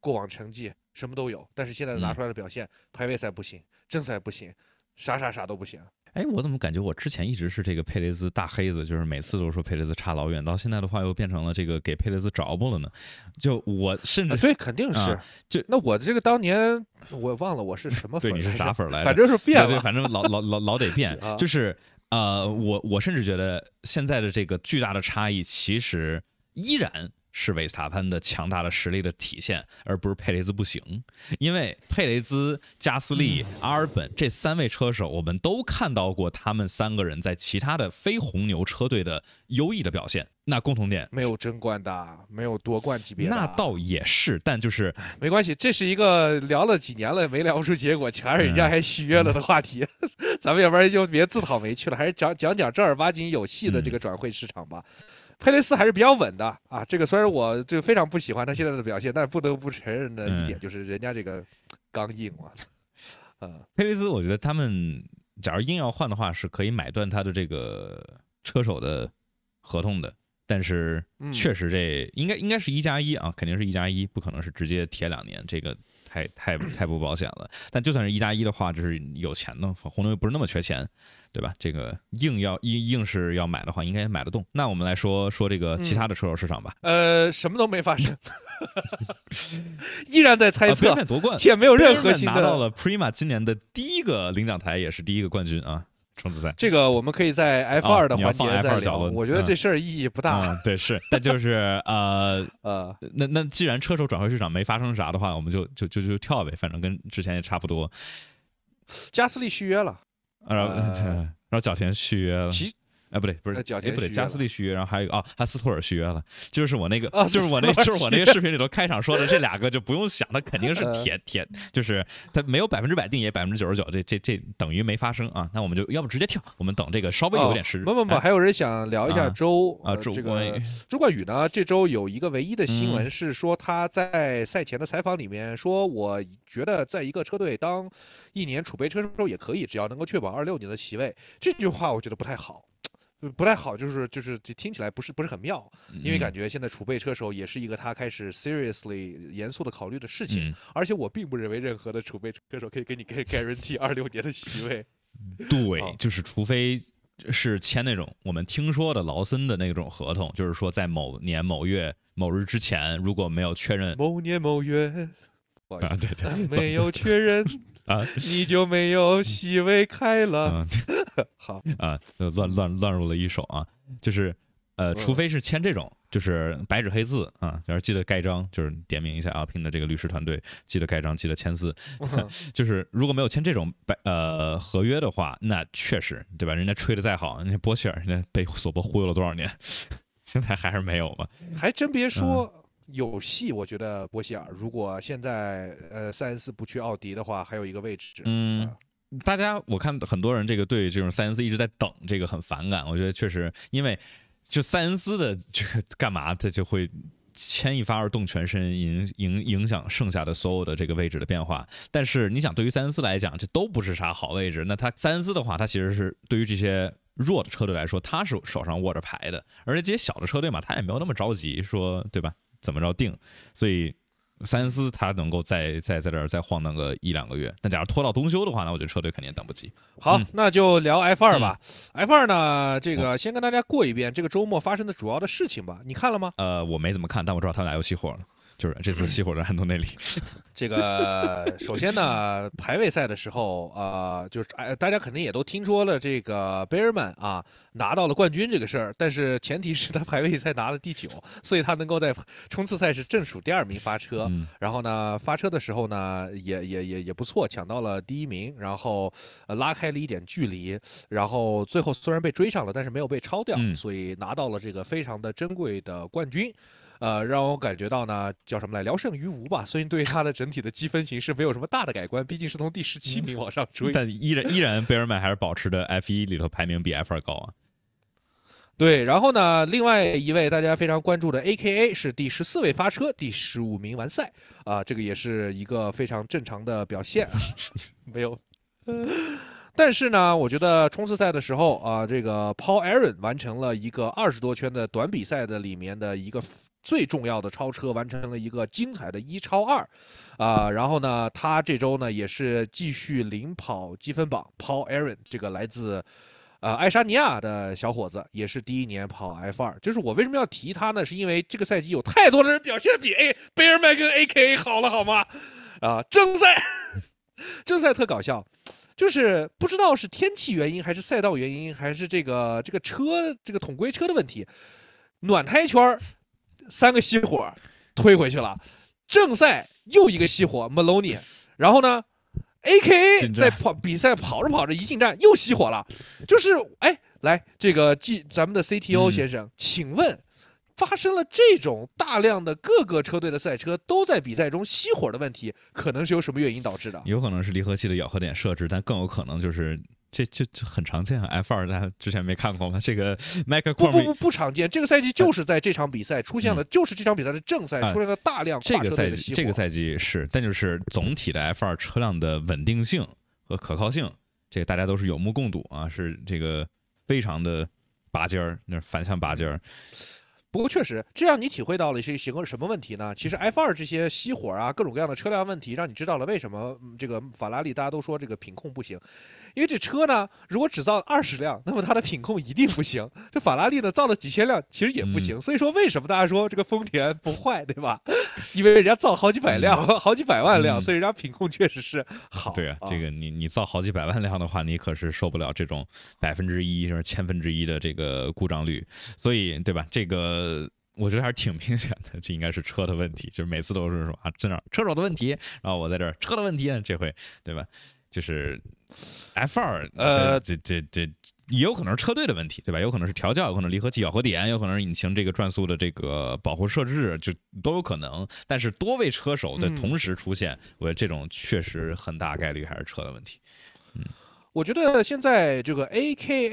过往成绩什么都有，但是现在拿出来的表现，排位赛不行，正赛不行，啥啥啥都不行。哎，我怎么感觉我之前一直是这个佩雷兹大黑子，就是每次都说佩雷兹差老远，到现在的话又变成了这个给佩雷兹着补了呢？就我甚至对肯定是，就那我这个当年我忘了我是什么 对你是啥粉儿来，反正是变对，反正老老老老得变。就是呃，我我甚至觉得现在的这个巨大的差异其实。依然是维斯塔潘的强大的实力的体现，而不是佩雷兹不行。因为佩雷兹、加斯利、阿尔本这三位车手，我们都看到过他们三个人在其他的非红牛车队的优异的表现。那共同点没有争冠的，没有夺冠级别。那倒也是，但就是没关系，这是一个聊了几年了没聊出结果，全是人家还续约了的话题。咱们要不然就别自讨没趣了，还是讲讲讲正儿八经有戏的这个转会市场吧。佩雷斯还是比较稳的啊，这个虽然我就非常不喜欢他现在的表现，但是不得不承认的一点就是人家这个刚硬嘛。呃，佩雷斯，我觉得他们假如硬要换的话，是可以买断他的这个车手的合同的。但是确实这应该应该是一加一啊，肯定是一加一，不可能是直接贴两年这个。太太太不保险了，但就算是一加一的话，这是有钱呢，红牛又不是那么缺钱，对吧？这个硬要硬硬是要买的话，应该买得动。那我们来说说这个其他的车手市场吧。呃，什么都没发生，依然在猜测，且没有任何新的。拿到了 Prima 今年的第一个领奖台，也是第一个冠军啊。冲刺赛，这个我们可以在 F2 的环节再聊。我觉得这事儿意义不大。对，是，但就是呃 呃，那那既然车手转会市场没发生啥的话，我们就就就就跳呗，反正跟之前也差不多。加斯利续约了，然后 然后角田续约了。啊，不对，不是，不对，加斯利续约，然后还有啊，哈斯托尔续约了，就是我那个，就是我那，就是我那个视频里头开场说的这两个，就不用想，他肯定是 铁铁，就是他没有百分之百定，也百分之九十九，这这这等于没发生啊。那我们就要不直接跳，我们等这个稍微有点时。不不不，还有人想聊一下周啊周冠宇，周冠宇呢，这周有一个唯一的新闻是说他在赛前的采访里面说，我觉得在一个车队当一年储备车手也可以，只要能够确保二六年的席位，这句话我觉得不太好。不太好，就是就是听起来不是不是很妙，因为感觉现在储备车手也是一个他开始 seriously 严肃的考虑的事情，而且我并不认为任何的储备车手可以给你 guarantee 二六年的席位，对，就是除非是签那种我们听说的劳森的那种合同，就是说在某年某月某日之前如果没有确认，某年某月，啊对对，没有确认啊，你就没有席位开了。好啊，乱乱乱入了一手啊，就是呃，除非是签这种，就是白纸黑字啊，然后记得盖章，就是点名一下阿平的这个律师团队，记得盖章，记得签字。就是如果没有签这种白呃合约的话，那确实对吧？人家吹的再好，那波希尔人家被索博忽悠了多少年，现在还是没有嘛？还真别说，有戏。我觉得波希尔如果现在呃三恩斯不去奥迪的话，还有一个位置。嗯。大家，我看很多人这个对这种塞恩斯一直在等这个很反感。我觉得确实，因为就塞恩斯的这个干嘛，他就会牵一发而动全身，影影影响剩下的所有的这个位置的变化。但是你想，对于塞恩斯来讲，这都不是啥好位置。那他塞恩斯的话，他其实是对于这些弱的车队来说，他是手上握着牌的。而且这些小的车队嘛，他也没有那么着急说，对吧？怎么着定？所以。三思，他能够再再在这儿再晃荡个一两个月。但假如拖到冬休的话，那我觉得车队肯定等不及。好，那就聊 F 二吧。F 二呢，这个先跟大家过一遍这个周末发生的主要的事情吧。你看了吗？呃，我没怎么看，但我知道他俩又熄火了。就是这次熄火的安东内里。这个首先呢，排位赛的时候，呃，就是哎，大家肯定也都听说了这个贝尔曼啊拿到了冠军这个事儿。但是前提是他排位赛拿了第九，所以他能够在冲刺赛是正数第二名发车。然后呢，发车的时候呢，也也也也不错，抢到了第一名，然后呃拉开了一点距离。然后最后虽然被追上了，但是没有被超掉，所以拿到了这个非常的珍贵的冠军。呃，让我感觉到呢，叫什么来？聊胜于无吧。所以对他的整体的积分形势没有什么大的改观，毕竟是从第十七名往上追。但依然依然，贝尔曼还是保持着 F 一里头排名比 F 二高啊。对，然后呢，另外一位大家非常关注的 AKA 是第十四位发车，第十五名完赛啊，这个也是一个非常正常的表现，没有。但是呢，我觉得冲刺赛的时候啊，这个 Paul Aaron 完成了一个二十多圈的短比赛的里面的一个。最重要的超车完成了一个精彩的一超二，啊，然后呢，他这周呢也是继续领跑积分榜，p Aaron u l a 这个来自呃爱沙尼亚的小伙子，也是第一年跑 F 二。就是我为什么要提他呢？是因为这个赛季有太多的人表现比 A m a 麦跟 AKA 好了，好吗？啊，正赛 正赛特搞笑，就是不知道是天气原因还是赛道原因还是这个这个车这个统规车的问题，暖胎圈儿。三个熄火，退回去了。正赛又一个熄火，Melo n y 然后呢，A K A 在跑比赛，跑着跑着一进站又熄火了。就是哎，来这个记咱们的 C T O 先生，请问发生了这种大量的各个车队的赛车都在比赛中熄火的问题，可能是由什么原因导致的？有可能是离合器的咬合点设置，但更有可能就是。这就就很常见啊 f 二大家之前没看过吗？这个麦克不不不不常见，这个赛季就是在这场比赛出现了，就是这场比赛的正赛出现了大量这个赛这个赛季是，但就是总体的 F 二车辆的稳定性和可靠性，这个大家都是有目共睹啊，是这个非常的拔尖儿，那反向拔尖儿。不过确实这样，你体会到了一些什么什么问题呢？其实 F 二这些熄火啊，各种各样的车辆问题，让你知道了为什么这个法拉利大家都说这个品控不行。因为这车呢，如果只造二十辆，那么它的品控一定不行。这法拉利呢，造了几千辆，其实也不行。所以说，为什么大家说这个丰田不坏，对吧？因为人家造好几百辆，好几百万辆，所以人家品控确实是好。对啊，这个你你造好几百万辆的话，你可是受不了这种百分之一甚至千分之一的这个故障率。所以，对吧？这个我觉得还是挺明显的，这应该是车的问题。就是每次都是说啊，这哪车手的问题，然后我在这儿车的问题，这回对吧？就是。F 二，呃，这这这也有可能是车队的问题，对吧？有可能是调教，有可能离合器咬合点，有可能是引擎这个转速的这个保护设置，就都有可能。但是多位车手在同时出现，我觉得这种确实很大概率还是车的问题。嗯，我觉得现在这个 A K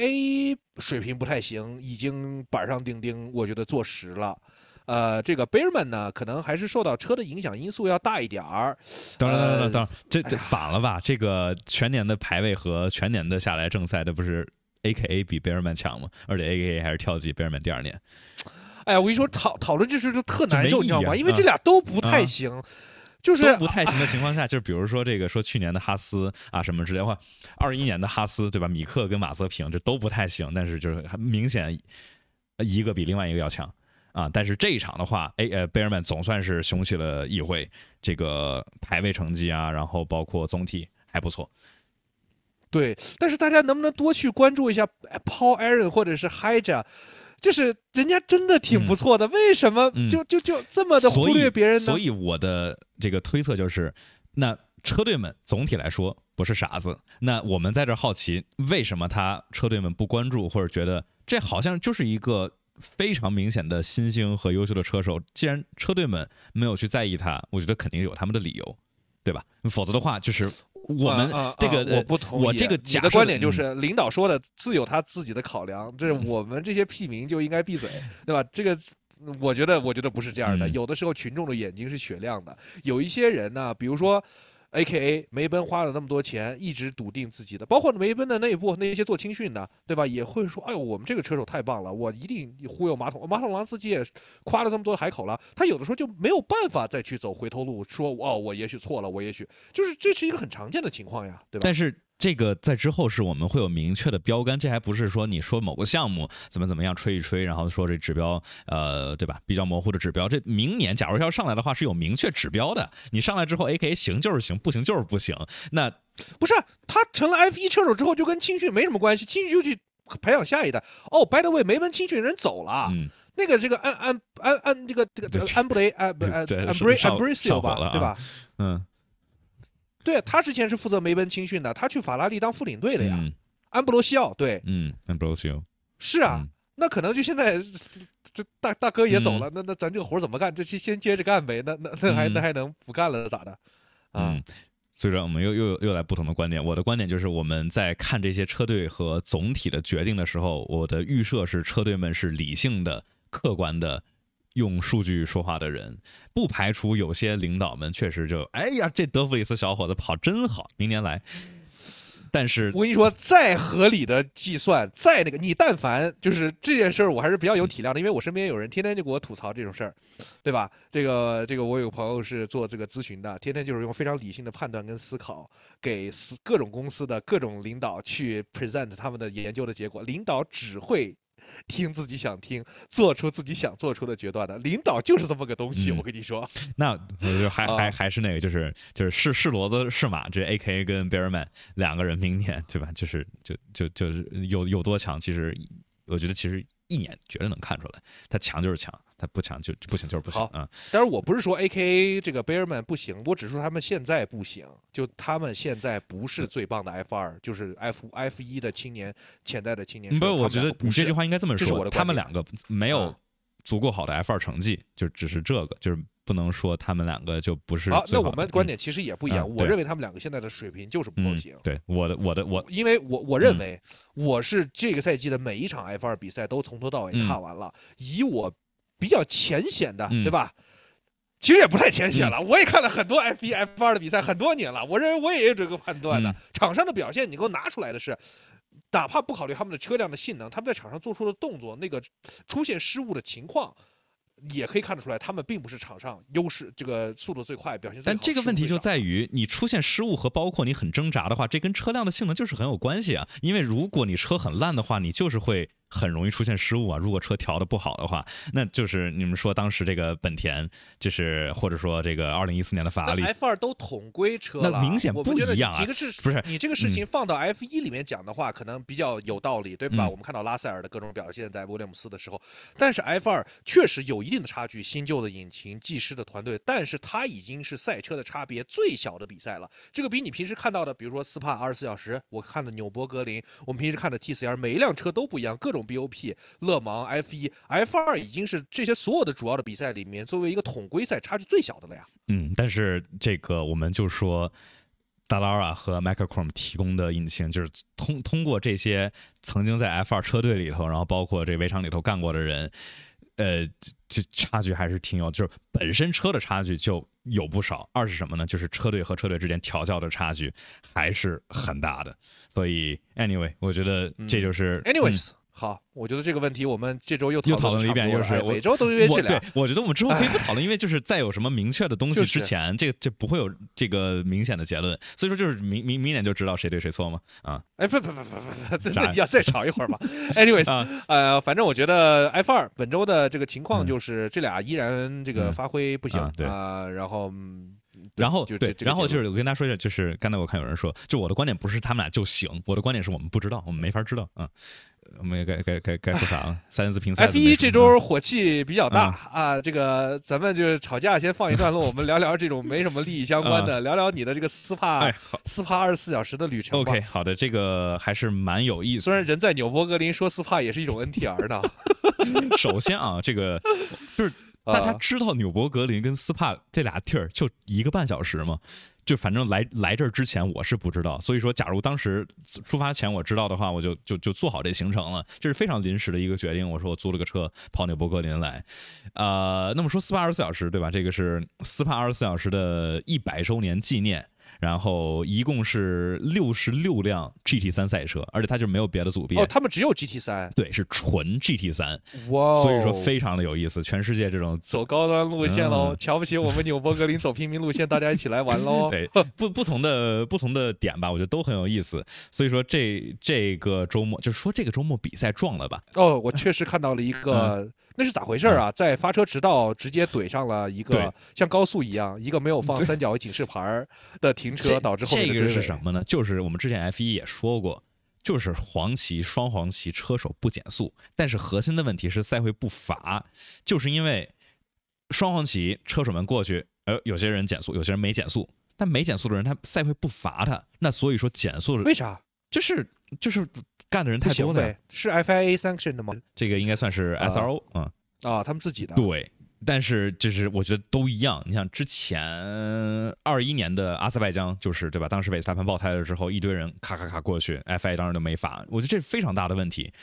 A 水平不太行，已经板上钉钉，我觉得坐实了。呃，这个 Bearman 呢，可能还是受到车的影响因素要大一点儿。等等等等，这这反了吧？这个全年的排位和全年的下来正赛的不是 AKA 比 Bearman 强吗？而且 AKA 还是跳级 Bearman 第二年。哎呀，我跟你说，讨讨论这事就特难受，你知道吗？因为这俩都不太行，就是都不太行的情况下，就是比如说这个说去年的哈斯啊什么之类的，话，二一年的哈斯对吧？米克跟马泽平这都不太行，但是就是很明显一个比另外一个要强。啊，但是这一场的话，哎呃，贝尔曼总算是雄起了，一回这个排位成绩啊，然后包括总体还不错。对，但是大家能不能多去关注一下 Paul Aaron 或者是 h d r a 就是人家真的挺不错的，为什么就就就这么的忽略别人？呢所以我的这个推测就是，那车队们总体来说不是傻子。那我们在这好奇，为什么他车队们不关注或者觉得这好像就是一个。非常明显的新星和优秀的车手，既然车队们没有去在意他，我觉得肯定有他们的理由，对吧？否则的话，就是我们这个我不同意，我这个假的观点就是领导说的自有他自己的考量，这是我们这些屁民就应该闭嘴，对吧？这个我觉得，我觉得不是这样的。有的时候群众的眼睛是雪亮的，有一些人呢，比如说。A.K.A. 梅奔花了那么多钱，一直笃定自己的，包括梅奔的内部那些做青训的，对吧？也会说，哎呦，我们这个车手太棒了，我一定忽悠马桶马桶狼司机也夸了这么多海口了，他有的时候就没有办法再去走回头路，说哦，我也许错了，我也许就是这是一个很常见的情况呀，对吧？但是。这个在之后是我们会有明确的标杆，这还不是说你说某个项目怎么怎么样吹一吹，然后说这指标，呃，对吧？比较模糊的指标。这明年假如要上来的话，是有明确指标的。你上来之后，A K 行就是行，不行就是不行。那不是他成了 F 一车手之后就跟青训没什么关系，青训就去培养下一代。哦，By the way，没问青训人走了，那个这个安安安安这个这个 安布雷安安安布雷安布雷西吧，对吧？嗯。对他之前是负责梅奔青训的，他去法拉利当副领队了呀，安布罗西奥，对，嗯，安布罗西奥是啊，那可能就现在这大大哥也走了，那那咱这个活怎么干？这先先接着干呗，那那那还那还能不干了咋的？啊，所以说我们又又又来不同的观点。我的观点就是我们在看这些车队和总体的决定的时候，我的预设是车队们是理性的、客观的。用数据说话的人，不排除有些领导们确实就，哎呀，这德弗里斯小伙子跑真好，明年来。但是，我跟你说，再合理的计算，再那个，你但凡就是这件事儿，我还是比较有体谅的，因为我身边有人天天就给我吐槽这种事儿，对吧？这个这个，我有朋友是做这个咨询的，天天就是用非常理性的判断跟思考，给各种公司的各种领导去 present 他们的研究的结果，领导只会。听自己想听，做出自己想做出的决断的领导就是这么个东西，我跟你说。那我就还还还是那个，就是就是是是骡子是马，这 A K 跟 Berman a 两个人明年对吧？就是就就就是有有多强？其实我觉得其实。一眼绝对能看出来，他强就是强，他不强就不行，就是不行啊。但是我不是说 A.K.A 这个 b a r m a n 不行，我只是说他们现在不行，就他们现在不是最棒的 F 二，就是 F F 一的青年潜在的青年。不，我觉得你这句话应该这么说，他们两个没有。足够好的 F 二成绩，就只是这个，就是不能说他们两个就不是好。那我们观点其实也不一样，我认为他们两个现在的水平就是不够行。对，我的我的我，因为我我认为我是这个赛季的每一场 F 二比赛都从头到尾看完了，以我比较浅显的对吧？其实也不太浅显了，我也看了很多 F 一、F 二的比赛很多年了，我认为我也有这个判断的。场上的表现，你给我拿出来的是。哪怕不考虑他们的车辆的性能，他们在场上做出的动作，那个出现失误的情况，也可以看得出来，他们并不是场上优势，这个速度最快，表现。但这个问题就在于，你出现失误和包括你很挣扎的话，这跟车辆的性能就是很有关系啊。因为如果你车很烂的话，你就是会。很容易出现失误啊！如果车调的不好的话，那就是你们说当时这个本田，就是或者说这个二零一四年的法拉利，F 二都统规车了，那明显不一样啊！几个是不是？你这个事情放到 F 一里面讲的话，可能比较有道理，对吧？我们看到拉塞尔的各种表现在威廉姆斯的时候，但是 F 二确实有一定的差距，新旧的引擎、技师的团队，但是它已经是赛车的差别最小的比赛了。这个比你平时看到的，比如说斯帕二十四小时，我看的纽博格林，我们平时看的 TCR，每一辆车都不一样，各种。种 BOP、勒芒、F 一、F 二已经是这些所有的主要的比赛里面，作为一个统规赛差距最小的了呀。嗯，但是这个我们就说 d a l a r a 和 m c h r o m 提供的引擎，就是通通过这些曾经在 F 二车队里头，然后包括这围场里头干过的人，呃，就差距还是挺有，就是本身车的差距就有不少。二是什么呢？就是车队和车队之间调教的差距还是很大的。所以，anyway，我觉得这就是 anyways。好，我觉得这个问题我们这周又又讨论了一遍，又是每周都约这俩。对，我觉得我们之后可以不讨论，因为就是在有什么明确的东西之前，这个这不会有这个明显的结论。所以说，就是明明明年就知道谁对谁错嘛。啊，哎，不不不不不，那你要再吵一会儿吧。Anyways，呃，反正我觉得 F 二本周的这个情况就是这俩依然这个发挥不行。对啊，然后，然后就对，然后就是我跟大家说一下，就是刚才我看有人说，就我的观点不是他们俩就行，我的观点是我们不知道，我们没法知道。嗯。我们该该该该说啥了？三轮子拼 f 第一这周火气比较大啊，这个咱们就是吵架先放一段落，我们聊聊这种没什么利益相关的，聊聊你的这个斯帕斯帕二十四小时的旅程。OK，好的，这个还是蛮有意思。虽然人在纽伯格林说斯帕也是一种 NTR 呢。首先啊，这个就是大家知道纽伯格林跟斯帕这俩地儿就一个半小时嘛。就反正来来这儿之前我是不知道，所以说假如当时出发前我知道的话，我就就就做好这行程了。这是非常临时的一个决定。我说我租了个车跑纽博格林来，呃，那么说斯帕二十四小时对吧？这个是斯帕二十四小时的一百周年纪念。然后一共是六十六辆 GT 三赛车，而且它就没有别的组别哦，他们只有 GT 三，对，是纯 GT 三哇，所以说非常的有意思。全世界这种走高端路线喽，瞧不起我们纽博格林走平民路线，大家一起来玩喽。对，不不同的不同的点吧，我觉得都很有意思。所以说这这个周末就是说这个周末比赛撞了吧？哦，我确实看到了一个。那是咋回事儿啊？在发车直道直接怼上了一个像高速一样，一个没有放三角警示牌儿的停车，导致后面这个是什么呢？就是我们之前 F 一也说过，就是黄旗、双黄旗，车手不减速。但是核心的问题是赛会不罚，就是因为双黄旗车手们过去，呃，有些人减速，有些人没减速。但没减速的人，他赛会不罚他。那所以说减速是为啥？就是就是。干的人太多了，是 FIA sanction 的吗？这个应该算是 SRO，嗯啊，他们自己的。对，但是就是我觉得都一样。你像之前二一年的阿塞拜疆，就是对吧？当时维塞潘爆胎了之后，一堆人咔咔咔过去，FIA 当然就没罚。我觉得这是非常大的问题，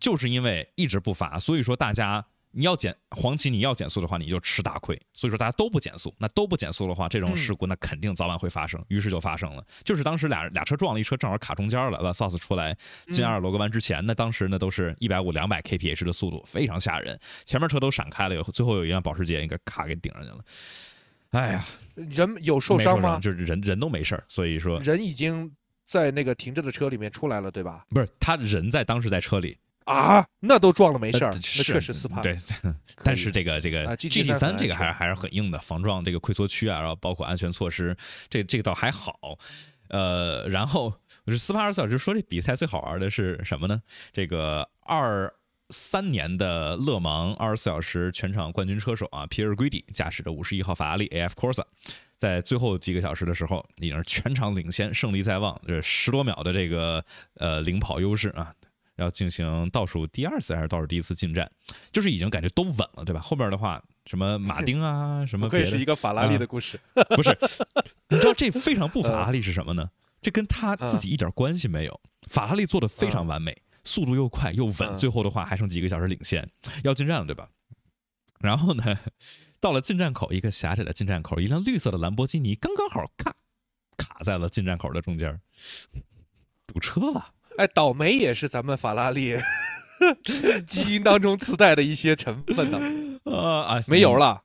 就是因为一直不罚，所以说大家。你要减黄旗，你要减速的话，你就吃大亏。所以说大家都不减速，那都不减速的话，这种事故那肯定早晚会发生，于是就发生了。就是当时俩俩车撞了一车，正好卡中间了。s a u s 出来进阿尔罗格湾之前，那当时呢都是一百五、两百 kph 的速度，非常吓人。前面车都闪开了，最后有一辆保时捷应该卡给顶上去了。哎呀，人有受伤吗？就是人人都没事儿，所以说人已经在那个停着的车里面出来了，对吧？不是，他人在当时在车里。啊，那都撞了没事，那确实斯帕对，但是这个这个 G T 三这个还还是很硬的，防撞这个溃缩区啊，然后包括安全措施，这这个倒还好。呃，然后我是斯帕二十四小时说这比赛最好玩的是什么呢？这个二三年的勒芒二十四小时全场冠军车手啊皮尔· e 里驾驶着五十一号法拉利 A F Corsa，在最后几个小时的时候，已经是全场领先，胜利在望，这十多秒的这个呃领跑优势啊。要进行倒数第二次还是倒数第一次进站，就是已经感觉都稳了，对吧？后面的话，什么马丁啊，什么可以是一个法拉利的故事，不是？你知道这非常不法拉利是什么呢？这跟他自己一点关系没有。法拉利做的非常完美，速度又快又稳，最后的话还剩几个小时领先，要进站了，对吧？然后呢，到了进站口，一个狭窄的进站口，一辆绿色的兰博基尼刚刚好卡卡在了进站口的中间，堵车了。哎，倒霉也是咱们法拉利基因当中自带的一些成分呢。啊啊，没油了。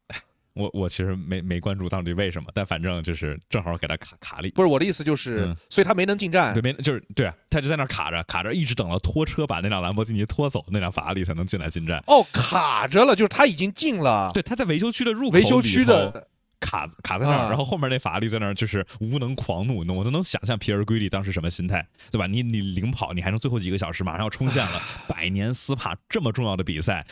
我我其实没没关注到底为什么，但反正就是正好给他卡卡里。不是我的意思，就是所以他没能进站。对，没就是对啊，他就在那卡着卡着，一直等到拖车把那辆兰博基尼拖走，那辆法拉利才能进来进站。哦，卡着了，就是他已经进了。对，他在维修区的入口维修区的。卡卡在那儿，然后后面那法拉利在那儿就是无能狂怒，那我都能想象皮尔圭利当时什么心态，对吧？你你领跑，你还能最后几个小时马上要冲线了，百年斯帕这么重要的比赛。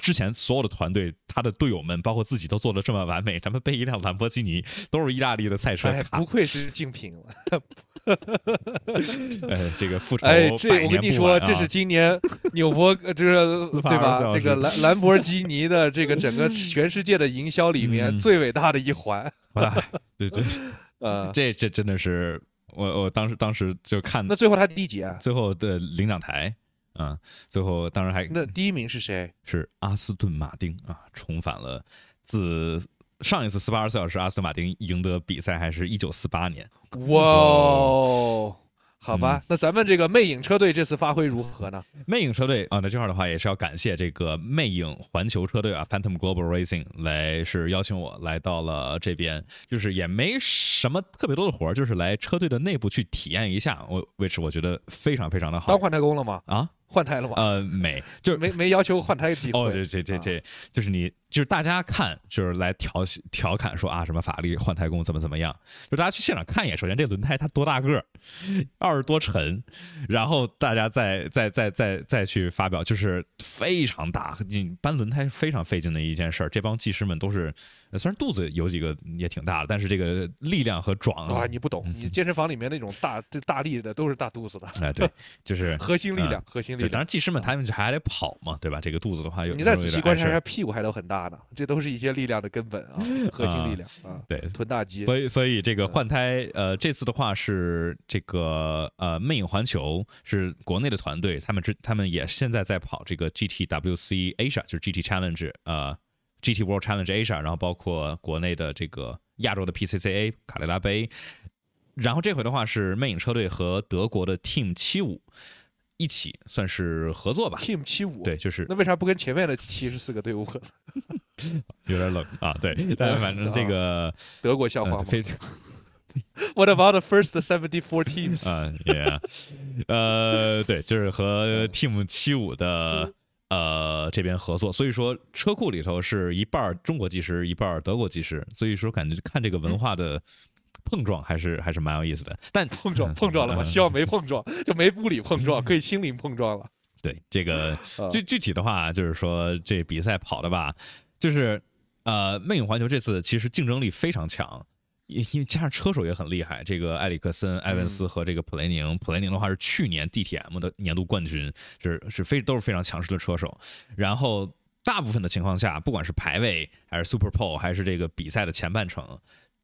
之前所有的团队，他的队友们，包括自己，都做的这么完美，咱们背一辆兰博基尼，都是意大利的赛车，不愧是竞品。呃，这个复仇，哎，这我跟你说，这是今年纽博，就是对吧？这个兰兰博基尼的这个整个全世界的营销里面最伟大的一环。对对，呃，这这真的是我我当时当时就看，那最后他第几啊？最后的领奖台。嗯，最后当然还那第一名是谁？是阿斯顿马丁啊，重返了自上一次48小时阿斯顿马丁赢得比赛还是一九四八年。哇，哦。好吧，那咱们这个魅影车队这次发挥如何呢？魅影车队啊，那这块的话也是要感谢这个魅影环球车队啊，Phantom Global Racing 来是邀请我来到了这边，就是也没什么特别多的活儿，就是来车队的内部去体验一下，我为此我觉得非常非常的好。当换代工了吗？啊？换胎了吗？呃，没，就是没没要求换胎的机会。哦，这这这这就是你就是大家看就是来调调侃说啊什么法力换胎工怎么怎么样？就大家去现场看一眼，首先这轮胎它多大个儿，二十多沉，然后大家再再再再再去发表，就是非常大，你搬轮胎是非常费劲的一件事。这帮技师们都是虽然肚子有几个也挺大的，但是这个力量和壮啊，你不懂，你健身房里面那种大大力的都是大肚子的。哎，对，就是 核心力量，核心。就当然技师们他们还得跑嘛，对吧？这个肚子的话，有你再仔细观察一下，屁股还都很大呢，这都是一些力量的根本啊，核心力量啊，对，臀大肌。所以，所以这个换胎，呃，这次的话是这个呃，魅影环球是国内的团队，他们之他们也现在在跑这个 GTWC Asia，就是 GT Challenge，呃，GT World Challenge Asia，然后包括国内的这个亚洲的 PCCA 卡雷拉杯，然后这回的话是魅影车队和德国的 Team 七五。一起算是合作吧，Team 七五对，就是那为啥不跟前面的七十四个队伍合作？有点冷啊，对，但反正这个 德国笑话非常。What about the first seventy four teams？啊，也，呃，对，就是和 Team 七五的呃这边合作，所以说车库里头是一半中国技师，一半德国技师，所以说感觉看这个文化的。碰撞还是还是蛮有意思的，但碰撞碰撞了嘛？希望没碰撞，就没物理碰撞，可以心灵碰撞了。对这个具具体的话，就是说这比赛跑的吧，就是呃，魅影环球这次其实竞争力非常强，因因为加上车手也很厉害。这个埃里克森、埃文斯和这个普雷宁，普雷宁的话是去年 DTM 的年度冠军，是是非都是非常强势的车手。然后大部分的情况下，不管是排位还是 Super Pole，还是这个比赛的前半程。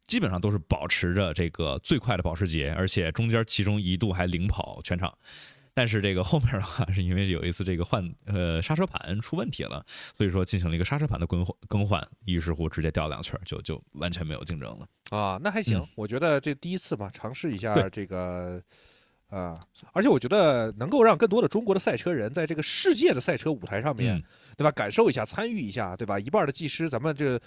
基本上都是保持着这个最快的保时捷，而且中间其中一度还领跑全场。但是这个后面的话，是因为有一次这个换呃刹车盘出问题了，所以说进行了一个刹车盘的更换更换，于是乎直接掉两圈就就完全没有竞争了啊。那还行，我觉得这第一次嘛，尝试一下这个，啊，而且我觉得能够让更多的中国的赛车人在这个世界的赛车舞台上面，对吧？感受一下，参与一下，对吧？一半的技师，咱们这。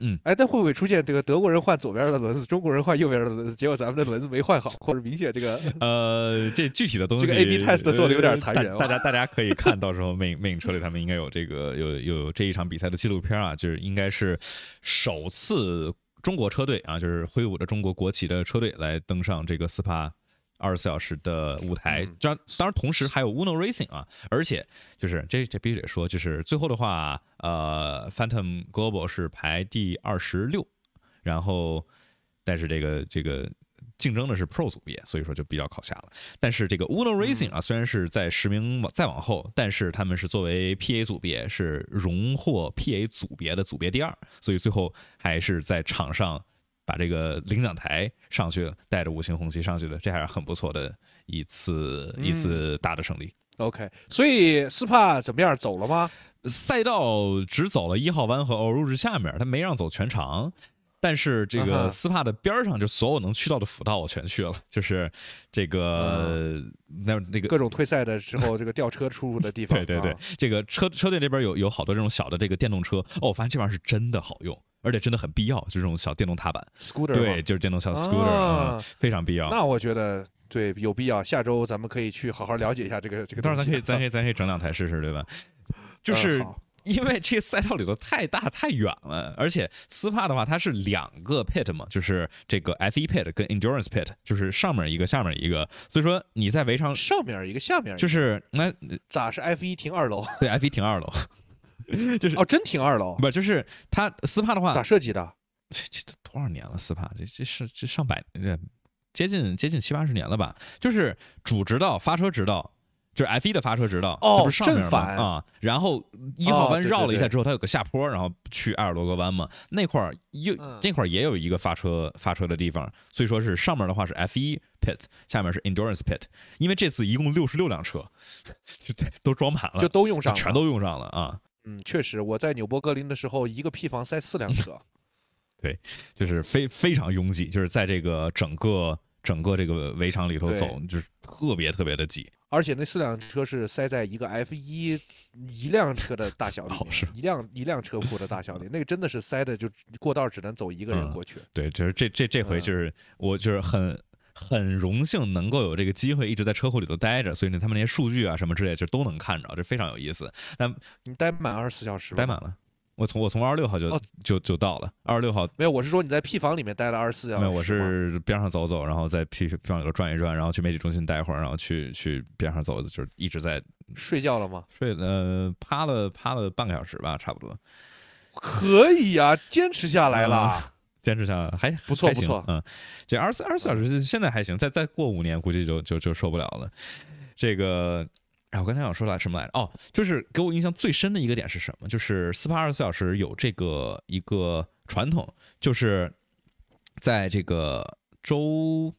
嗯，哎，但会不会出现这个德国人换左边的轮子，中国人换右边的轮，子，结果咱们的轮子没换好，或者明显这个呃，这具体的东西，这个 AB test 做的有点残忍。大家大家可以看到时候魅影魅影车里他们应该有这个有有这一场比赛的纪录片啊，就是应该是首次中国车队啊，就是挥舞着中国国旗的车队来登上这个斯帕。二十四小时的舞台，当当然，同时还有 Uno Racing 啊，而且就是这这必须得说，就是最后的话，呃，Phantom Global 是排第二十六，然后，但是这个这个竞争的是 Pro 组别，所以说就比较靠下了。但是这个 Uno Racing 啊，虽然是在十名往再往后，但是他们是作为 PA 组别，是荣获 PA 组别的组别第二，所以最后还是在场上。把这个领奖台上去，带着五星红旗上去的，这还是很不错的一次一次大的胜利。OK，所以斯帕怎么样？走了吗？赛道只走了一号弯和欧卢日下面，他没让走全长。但是这个斯帕的边上，就所有能去到的辅道，我全去了。就是这个那那个各种退赛的时候，这个吊车出入的地方。对对对，这个车车队那边有有好多这种小的这个电动车。哦，我发现这玩意儿是真的好用。而且真的很必要，就是这种小电动踏板，对，就是电动小 scooter，非常必要。那我觉得对有必要，下周咱们可以去好好了解一下这个这个。到时候咱可以咱可以咱可以 整两台试试，对吧？就是因为这个赛道里头太大太远了，而且斯帕的话它是两个 pit 嘛，就是这个 F1 pit 跟 Endurance pit，就是上面一个下面一个。所以说你在围场上面一个下面就是那咋是 F1 停二楼？对，F1 停二楼。就是哦，真停二楼，不就是他斯帕的话咋设计的？这这多少年了？斯帕这这是这上百，这接近接近七八十年了吧？就是主直道发车直道，就是 f 一的发车直道，不是反啊，然后一号弯绕了一下之后，它有个下坡，然后去埃尔多哥湾嘛。那块儿又那块儿也有一个发车发车的地方，所以说是上面的话是 f 一 pit，下面是 Endurance pit，因为这次一共六十六辆车，都装满了，就都用上了，全都用上了啊。嗯，确实，我在纽伯格林的时候，一个坯房塞四辆车，对，就是非非常拥挤，就是在这个整个整个这个围场里头走，就是特别特别的挤。而且那四辆车是塞在一个 F 一一辆车的大小里，一辆一辆车库的大小里，那个真的是塞的，就过道只能走一个人过去。对，就是这这这回就是我就是很。很荣幸能够有这个机会一直在车库里头待着，所以呢，他们那些数据啊什么之类其实都能看着，这非常有意思。那你待满二十四小时？待满了。我从我从二十六号就就就到了。二十六号没有，我是说你在 P 房里面待了二十四小时。没有，我是边上走走，然后在 P 房里头转一转，然后去媒体中心待会儿，然后去去边上走，就是一直在睡觉了吗？睡呃，趴了趴了半个小时吧，差不多。可以呀，坚持下来了。坚持下来还不错，不错，嗯，这二十四二十四小时现在还行，再再过五年估计就就就受不了了。这个，哎，我刚才想说来什么来着？哦，就是给我印象最深的一个点是什么？就是斯巴二十四小时有这个一个传统，就是在这个周，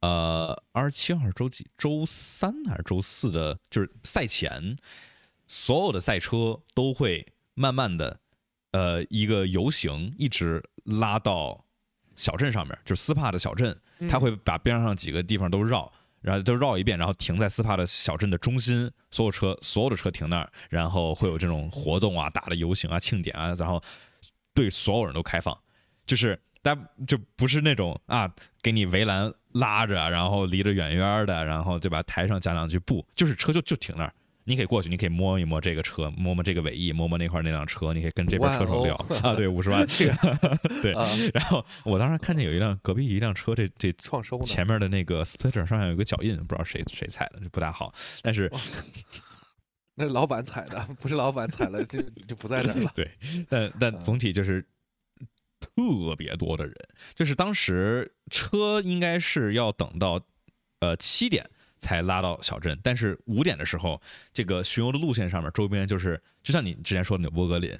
呃，二十七号周几？周三还是周四的？就是赛前，所有的赛车都会慢慢的。呃，一个游行一直拉到小镇上面，就是斯帕的小镇，他会把边上几个地方都绕，然后都绕一遍，然后停在斯帕的小镇的中心，所有车所有的车停那儿，然后会有这种活动啊，大的游行啊，庆典啊，然后对所有人都开放，就是大家就不是那种啊，给你围栏拉着，然后离着远远的，然后对吧？台上讲两句，不，就是车就就停那儿。你可以过去，你可以摸一摸这个车，摸摸这个尾翼，摸摸那块那辆车，你可以跟这边车手聊啊。对，五十万去。对，然后我当时看见有一辆隔壁一辆车，这这创收前面的那个 splitter 上面有一个脚印，不知道谁谁踩的，就不大好。但是那老板踩的，不是老板踩了，就就不在这了。对，但但总体就是特别多的人，就是当时车应该是要等到呃七点。才拉到小镇，但是五点的时候，这个巡游的路线上面周边就是，就像你之前说的纽波格林，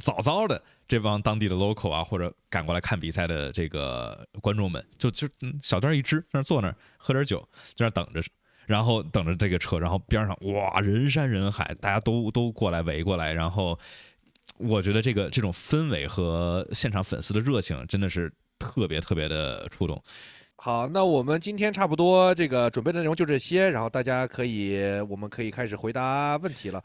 早早的这帮当地的 local 啊，或者赶过来看比赛的这个观众们，就就小凳一支，那坐那喝点酒，在那等着，然后等着这个车，然后边上哇人山人海，大家都 都过来围过来，然后我觉得这个这种氛围和现场粉丝的热情真的是特别特别的触动。好，那我们今天差不多这个准备的内容就这些，然后大家可以，我们可以开始回答问题了。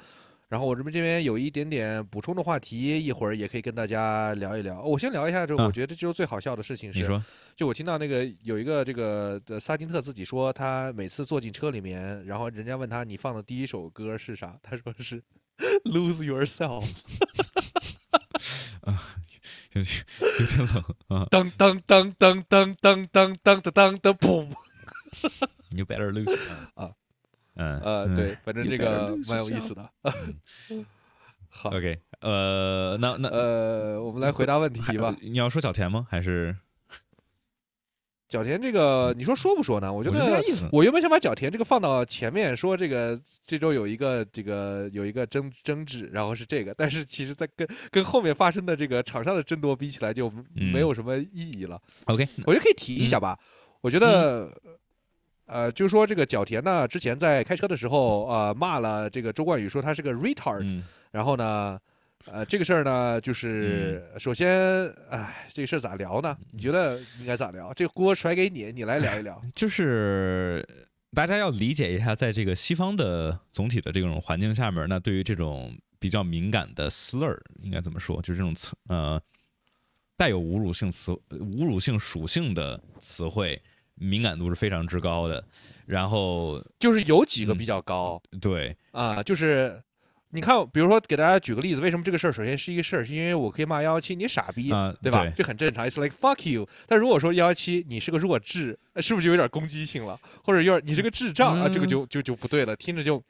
然后我这边这边有一点点补充的话题，一会儿也可以跟大家聊一聊。我先聊一下，就我觉得就是最好笑的事情是，就我听到那个有一个这个萨金特自己说，他每次坐进车里面，然后人家问他你放的第一首歌是啥，他说是 Lose Yourself。有点冷啊！当当当当当当当当当的砰！你 o s e 啊！嗯呃，对，反正这个蛮有意思的。好，OK，呃，那那呃，我们来回答问题吧。你要说小田吗？还是？角田这个，你说说不说呢？我觉得我原本想把角田这个放到前面，说这个这周有一个这个有一个争争执，然后是这个，但是其实，在跟跟后面发生的这个场上的争夺比起来，就没有什么意义了。OK，我觉得可以提一下吧。我觉得，呃，就是说这个角田呢，之前在开车的时候呃，骂了这个周冠宇，说他是个 retard，然后呢。呃，这个事儿呢，就是首先，哎，这个事儿咋聊呢？你觉得应该咋聊？这锅甩给你，你来聊一聊。就是大家要理解一下，在这个西方的总体的这种环境下面，那对于这种比较敏感的 slur，应该怎么说？就是这种词，呃，带有侮辱性词、侮辱性属性的词汇，敏感度是非常之高的。然后就是有几个比较高，对啊，就是。你看，比如说给大家举个例子，为什么这个事儿首先是一个事儿，是因为我可以骂幺幺七你傻逼，对吧？这很正常，It's like fuck you。但如果说幺幺七你是个弱智，是不是就有点攻击性了？或者有点你是个智障啊？这个就就就不对了，听着就。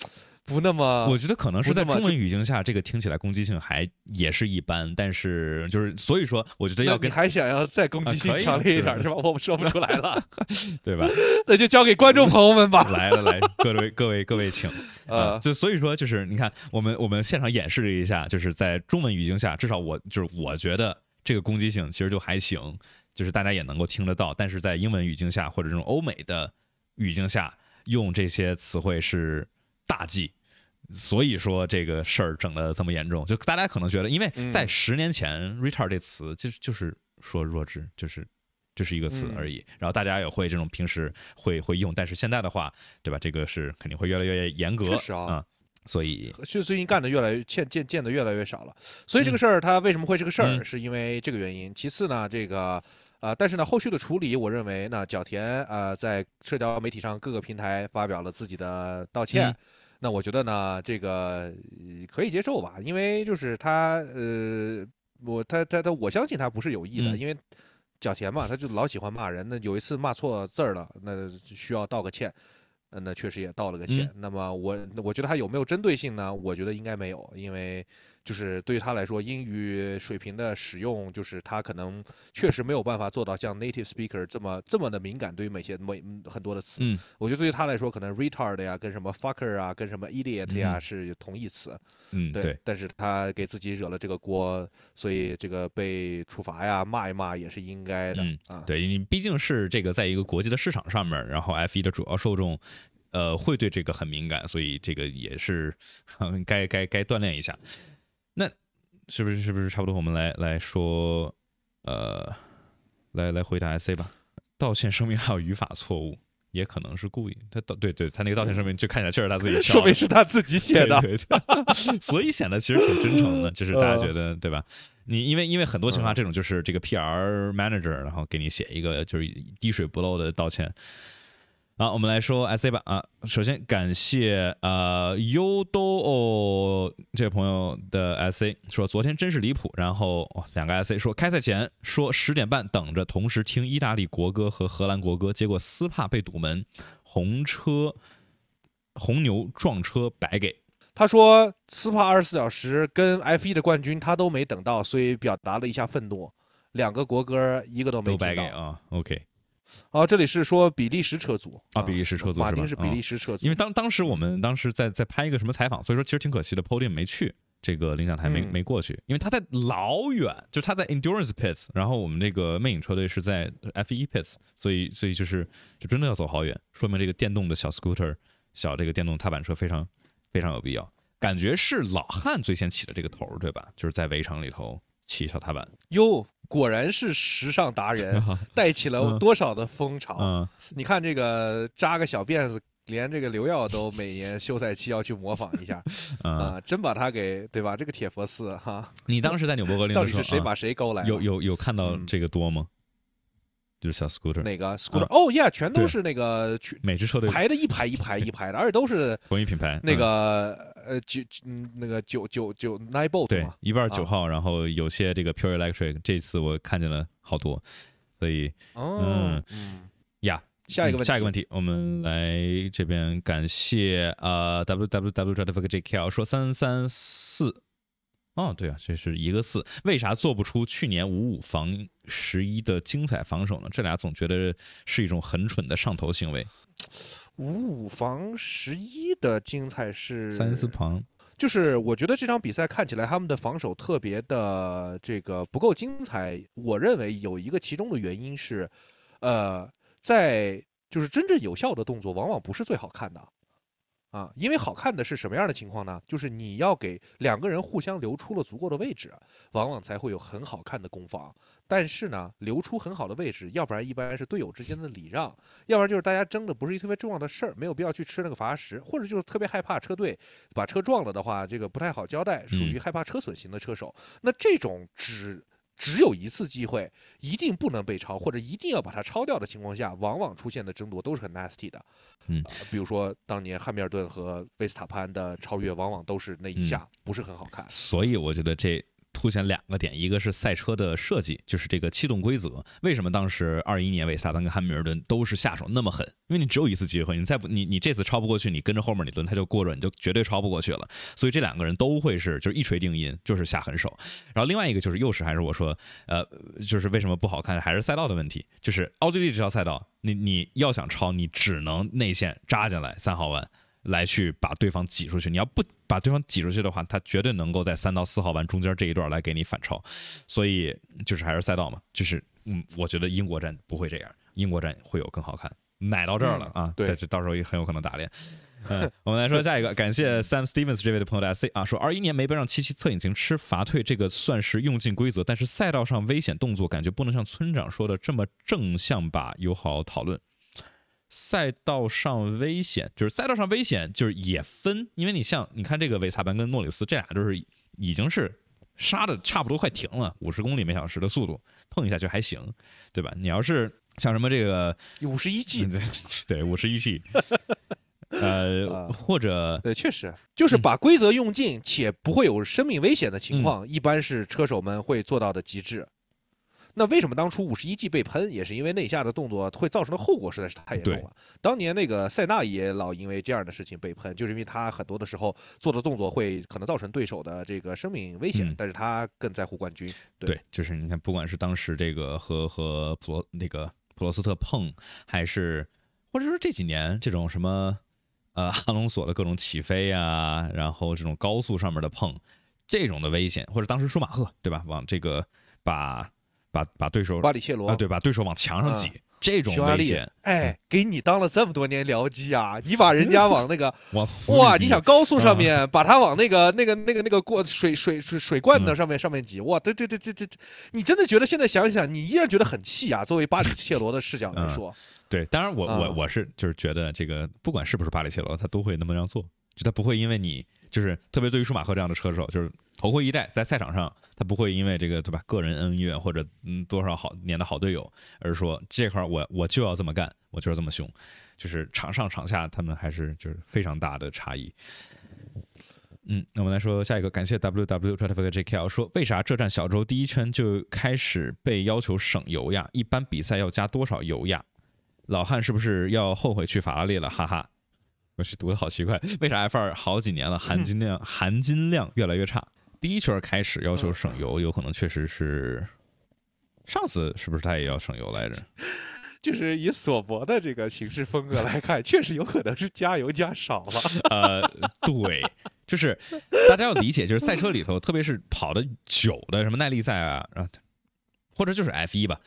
不那么，我觉得可能是在中文语境下，这个听起来攻击性还也是一般。但是就是所以说，我觉得要你还想要再攻击性强烈一点是吧？我们说不出来了，对吧？那就交给观众朋友们吧。来了来，各位各位各位请呃，就所以说就是你看，我们我们现场演示了一下，就是在中文语境下，至少我就是我觉得这个攻击性其实就还行，就是大家也能够听得到。但是在英文语境下或者这种欧美的语境下，用这些词汇是。大忌，所以说这个事儿整的这么严重，就大家可能觉得，因为在十年前，retard 这词就实就是说弱智，就是就是一个词而已，然后大家也会这种平时会会用，但是现在的话，对吧？这个是肯定会越来越严格啊，所以就最近干的越来越见见见的越来越少了，所以这个事儿它为什么会是个事儿，是因为这个原因。其次呢，这个。啊，但是呢，后续的处理，我认为呢，角田啊，在社交媒体上各个平台发表了自己的道歉，那我觉得呢，这个可以接受吧，因为就是他，呃，我他他他，我相信他不是有意的，因为角田嘛，他就老喜欢骂人，那有一次骂错字儿了，那需要道个歉，嗯，那确实也道了个歉。那么我我觉得他有没有针对性呢？我觉得应该没有，因为。就是对于他来说，英语水平的使用，就是他可能确实没有办法做到像 native speaker 这么这么的敏感，对于某些某很多的词。嗯，我觉得对于他来说，可能 retard 呀，跟什么 fucker 啊，跟什么 idiot 呀，是同义词。嗯，对。但是他给自己惹了这个锅，所以这个被处罚呀，骂一骂也是应该的。嗯，对，你毕竟是这个在一个国际的市场上面，然后 F1 的主要受众，呃，会对这个很敏感，所以这个也是 该该该锻炼一下。是不是是不是差不多？我们来来说，呃，来来回答 IC 吧。道歉声明还有语法错误，也可能是故意。他道对对，他那个道歉声明就看起来确实他自己，说明是他自己写的，所以显得其实挺真诚的。就是大家觉得对吧？你因为因为很多情况，这种就是这个 PR manager，然后给你写一个就是滴水不漏的道歉。好，我们来说 S A 吧。啊，首先感谢啊 Udoo 这位朋友的 S A，说昨天真是离谱。然后两个 S A 说，开赛前说十点半等着同时听意大利国歌和荷兰国歌，结果斯帕被堵门，红车红牛撞车白给。他说斯帕二十四小时跟 F 一的冠军他都没等到，所以表达了一下愤怒。两个国歌一个都没都白给啊。OK。哦，这里是说比利时车组啊，比利时车组，马丁是比利时车，因为当当时我们当时在在拍一个什么采访，所以说其实挺可惜的，Podium 没去这个领奖台，没没过去，因为他在老远，就他在 Endurance Pits，然后我们这个魅影车队是在 F1 Pits，所以所以就是就真的要走好远，说明这个电动的小 scooter 小这个电动踏板车非常非常有必要，感觉是老汉最先起的这个头，对吧？就是在围城里头骑小踏板哟。果然是时尚达人，带起了多少的风潮你看这个扎个小辫子，连这个刘耀都每年休赛期要去模仿一下 啊！真把他给对吧？这个铁佛寺哈，你当时在纽博格林到底是谁把谁勾来？有有有看到这个多吗？就是小 scooter 哪个 scooter？哦，yeah，全都是那个去每只车队排的一排一排一排的，而且都是同一品牌那个。呃，九，嗯，那个九九九 nine bolt 对一半九号，然后有些这个 pure electric，这次我看见了好多，所以，嗯，呀，下一个问下一个问题，我们来这边感谢啊，w w w j f j k l 说三三四，哦，对啊，这是一个四，为啥做不出去年五五防十一的精彩防守呢？这俩总觉得是一种很蠢的上头行为。五五防十一的精彩是三四旁。就是我觉得这场比赛看起来他们的防守特别的这个不够精彩。我认为有一个其中的原因是，呃，在就是真正有效的动作往往不是最好看的。啊，因为好看的是什么样的情况呢？就是你要给两个人互相留出了足够的位置，往往才会有很好看的攻防。但是呢，留出很好的位置，要不然一般是队友之间的礼让，要不然就是大家争的不是一特别重要的事儿，没有必要去吃那个罚时，或者就是特别害怕车队把车撞了的话，这个不太好交代，属于害怕车损型的车手。那这种只。只有一次机会，一定不能被超，或者一定要把它超掉的情况下，往往出现的争夺都是很 nasty 的，嗯，比如说当年汉密尔顿和维斯塔潘的超越，往往都是那一下不是很好看，所以我觉得这。凸显两个点，一个是赛车的设计，就是这个气动规则。为什么当时二一年维萨登跟汉密尔顿都是下手那么狠？因为你只有一次机会，你再不你你这次超不过去，你跟着后面你轮他就过着，你就绝对超不过去了。所以这两个人都会是就是一锤定音，就是下狠手。然后另外一个就是又是还是我说，呃，就是为什么不好看，还是赛道的问题。就是奥地利这条赛道，你你要想超，你只能内线扎进来三号弯。来去把对方挤出去，你要不把对方挤出去的话，他绝对能够在三到四号弯中间这一段来给你反超，所以就是还是赛道嘛，就是嗯，我觉得英国站不会这样，英国站会有更好看。奶到这儿了啊，对，这到时候也很有可能打脸。嗯，我们来说下一个，感谢 Sam Stevens 这位的朋友 S C 啊说，二一年没被让七七测引擎吃罚退，这个算是用尽规则，但是赛道上危险动作感觉不能像村长说的这么正向吧，友好讨论。赛道上危险，就是赛道上危险，就是也分，因为你像，你看这个维萨班跟诺里斯这俩，就是已经是杀的差不多快停了，五十公里每小时的速度，碰一下就还行，对吧？你要是像什么这个五十一 G，对，五十一 G，呃，或者，呃，确实，就是把规则用尽且不会有生命危险的情况，一般是车手们会做到的极致。那为什么当初五十一 G 被喷，也是因为那一下的动作会造成的后果实在是太严重了。当年那个塞纳也老因为这样的事情被喷，就是因为他很多的时候做的动作会可能造成对手的这个生命危险，但是他更在乎冠军。对，就是你看，不管是当时这个和和普罗那个普罗斯特碰，还是或者说这几年这种什么呃哈隆索的各种起飞啊，然后这种高速上面的碰，这种的危险，或者当时舒马赫对吧，往这个把。把把对手巴里切罗啊，对，把对手往墙上挤，这种威力，哎，给你当了这么多年僚机啊，你把人家往那个 往哇，你想高速上面把他往那个那个那个那个过水水水水罐子上面上面挤，哇，这这这这这，你真的觉得现在想想，你依然觉得很气啊？作为巴里 切罗的视角来说，对，当然我我我是就是觉得这个不管是不是巴里切罗，他都会那么样做，就他不会因为你。就是特别对于舒马赫这样的车手，就是头盔一代，在赛场上，他不会因为这个，对吧？个人恩怨或者嗯多少好年的好队友，而说这块儿我我就要这么干，我就要这么凶。就是场上场下，他们还是就是非常大的差异。嗯，那我们来说下一个，感谢 W W Traffic J K L 说，为啥这站小周第一圈就开始被要求省油呀？一般比赛要加多少油呀？老汉是不是要后悔去法拉利了？哈哈。我去，读的好奇怪，为啥 F 二好几年了，含金量含金量越来越差？第一圈开始要求省油，有可能确实是上次是不是他也要省油来着？就是以索博的这个形式风格来看，确实有可能是加油加少了。呃，对，就是大家要理解，就是赛车里头，特别是跑的久的什么耐力赛啊，或者就是 F 一吧。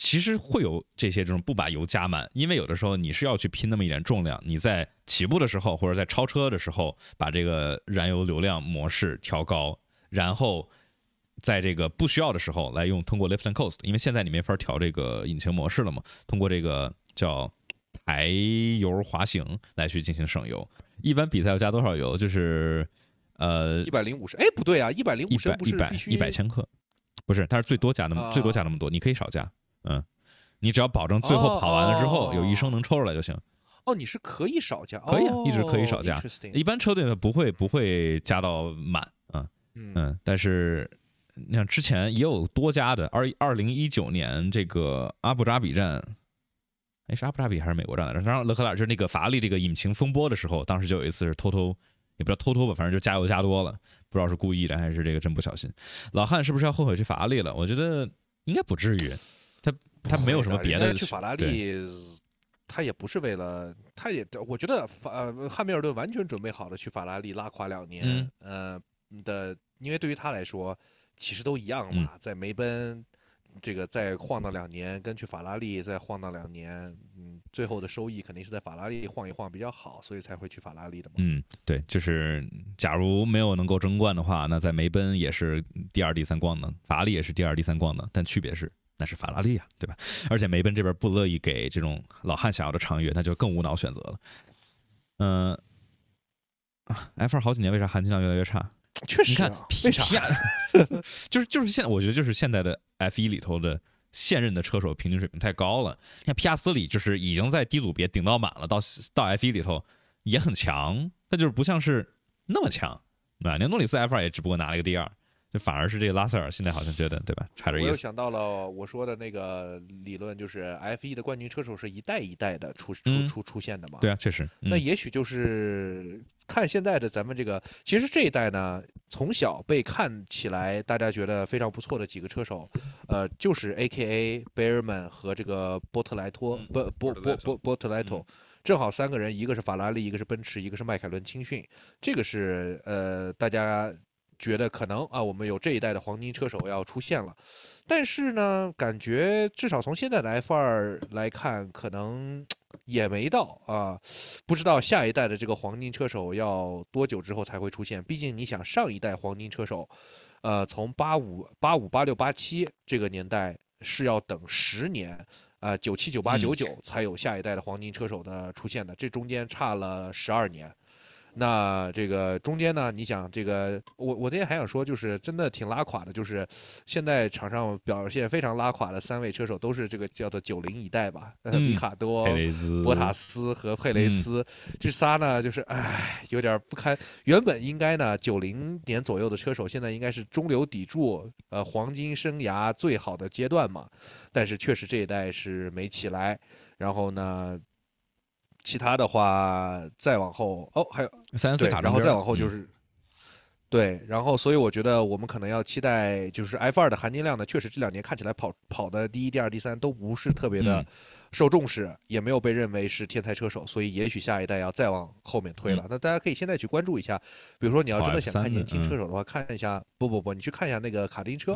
其实会有这些，这种不把油加满，因为有的时候你是要去拼那么一点重量，你在起步的时候或者在超车的时候，把这个燃油流量模式调高，然后在这个不需要的时候来用通过 lift and coast，因为现在你没法调这个引擎模式了嘛，通过这个叫抬油滑行来去进行省油。一般比赛要加多少油？就是呃一百零五十。哎，不对啊，一百零五十不是一百一百千克？不是，它是最多加那么最多加那么多，你可以少加。嗯，你只要保证最后跑完了之后有一声能抽出来就行。哦，你是可以少加，可以啊，一直可以少加。一般车队呢不会不会加到满啊，嗯嗯。但是你像之前也有多加的，二二零一九年这个阿布扎比站，哎，是阿布扎比还是美国站来着？然后勒克莱尔就是那个法拉利这个引擎风波的时候，当时就有一次是偷偷，也不知道偷偷吧，反正就加油加多了，不知道是故意的还是这个真不小心。老汉是不是要后悔去法拉利了？我觉得应该不至于。他没有什么别的去法拉利，他也不是为了，他也，我觉得法呃汉密尔顿完全准备好了去法拉利拉垮两年，嗯的，因为对于他来说其实都一样嘛，在梅奔这个再晃荡两年，跟去法拉利再晃荡两年，嗯，最后的收益肯定是在法拉利晃一晃比较好，所以才会去法拉利的嘛。嗯，对，就是假如没有能够争冠的话，那在梅奔也是第二第三逛的，法拉利也是第二第三逛的，但区别是。那是法拉利啊，对吧？而且梅奔这边不乐意给这种老汉想要的长油，那就更无脑选择了。嗯，啊，F 二好几年为啥含金量越来越差？确实，你看，皮亚 就是就是现，我觉得就是现在的 F 一里头的现任的车手平均水平太高了。你看皮亚斯里就是已经在低组别顶到满了，到到 F 一里头也很强，但就是不像是那么强。啊，连诺里斯 F 二也只不过拿了一个第二。就反而是这个拉塞尔，现在好像觉得，对吧？差点意思。我又想到了我说的那个理论，就是 F1 的冠军车手是一代一代的出出出出现的嘛？对啊，确实。那也许就是看现在的咱们这个，其实这一代呢，从小被看起来大家觉得非常不错的几个车手，呃，就是 A.K.A. Bearman 和这个波特莱托，波波波波特莱托，正好三个人，一个是法拉利，一个是奔驰，一个是迈凯伦青训，这个是呃，大家。觉得可能啊，我们有这一代的黄金车手要出现了，但是呢，感觉至少从现在的 F 二来看，可能也没到啊。不知道下一代的这个黄金车手要多久之后才会出现？毕竟你想，上一代黄金车手，呃，从八五、八五、八六、八七这个年代是要等十年，呃，九七、九八、九九才有下一代的黄金车手的出现的，这中间差了十二年。那这个中间呢？你想这个，我我今天还想说，就是真的挺拉垮的。就是现在场上表现非常拉垮的三位车手，都是这个叫做九零一代吧，里卡多、博塔斯和佩雷斯这仨呢，就是唉，有点不堪。原本应该呢，九零年左右的车手，现在应该是中流砥柱，呃，黄金生涯最好的阶段嘛。但是确实这一代是没起来。然后呢？其他的话，再往后哦，还有三四卡，然后再往后就是，对，然后所以我觉得我们可能要期待，就是 F 二的含金量呢，确实这两年看起来跑跑的第一、第二、第三都不是特别的受重视，也没有被认为是天才车手，所以也许下一代要再往后面推了。那大家可以现在去关注一下，比如说你要真的想看年轻车手的话，看一下，不不不，你去看一下那个卡丁车。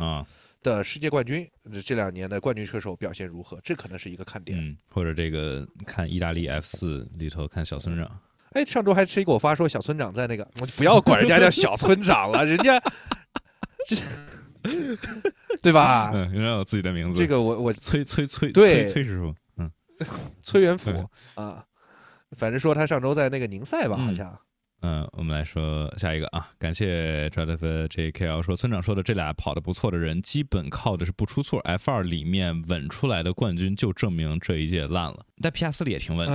的世界冠军，这两年的冠军车手表现如何？这可能是一个看点。嗯，或者这个看意大利 F 四里头看小村长。哎，上周还谁给我发说小村长在那个？我就不要管人家叫小村长了，人家这对吧？人家有自己的名字。这个我我崔崔崔崔崔师傅，嗯，崔元甫啊。反正说他上周在那个宁赛吧，好像。嗯，我们来说下一个啊。感谢 Jadeve JKL 说，村长说的这俩跑的不错的人，基本靠的是不出错。F 二里面稳出来的冠军，就证明这一届烂了。在皮亚斯里也挺稳的，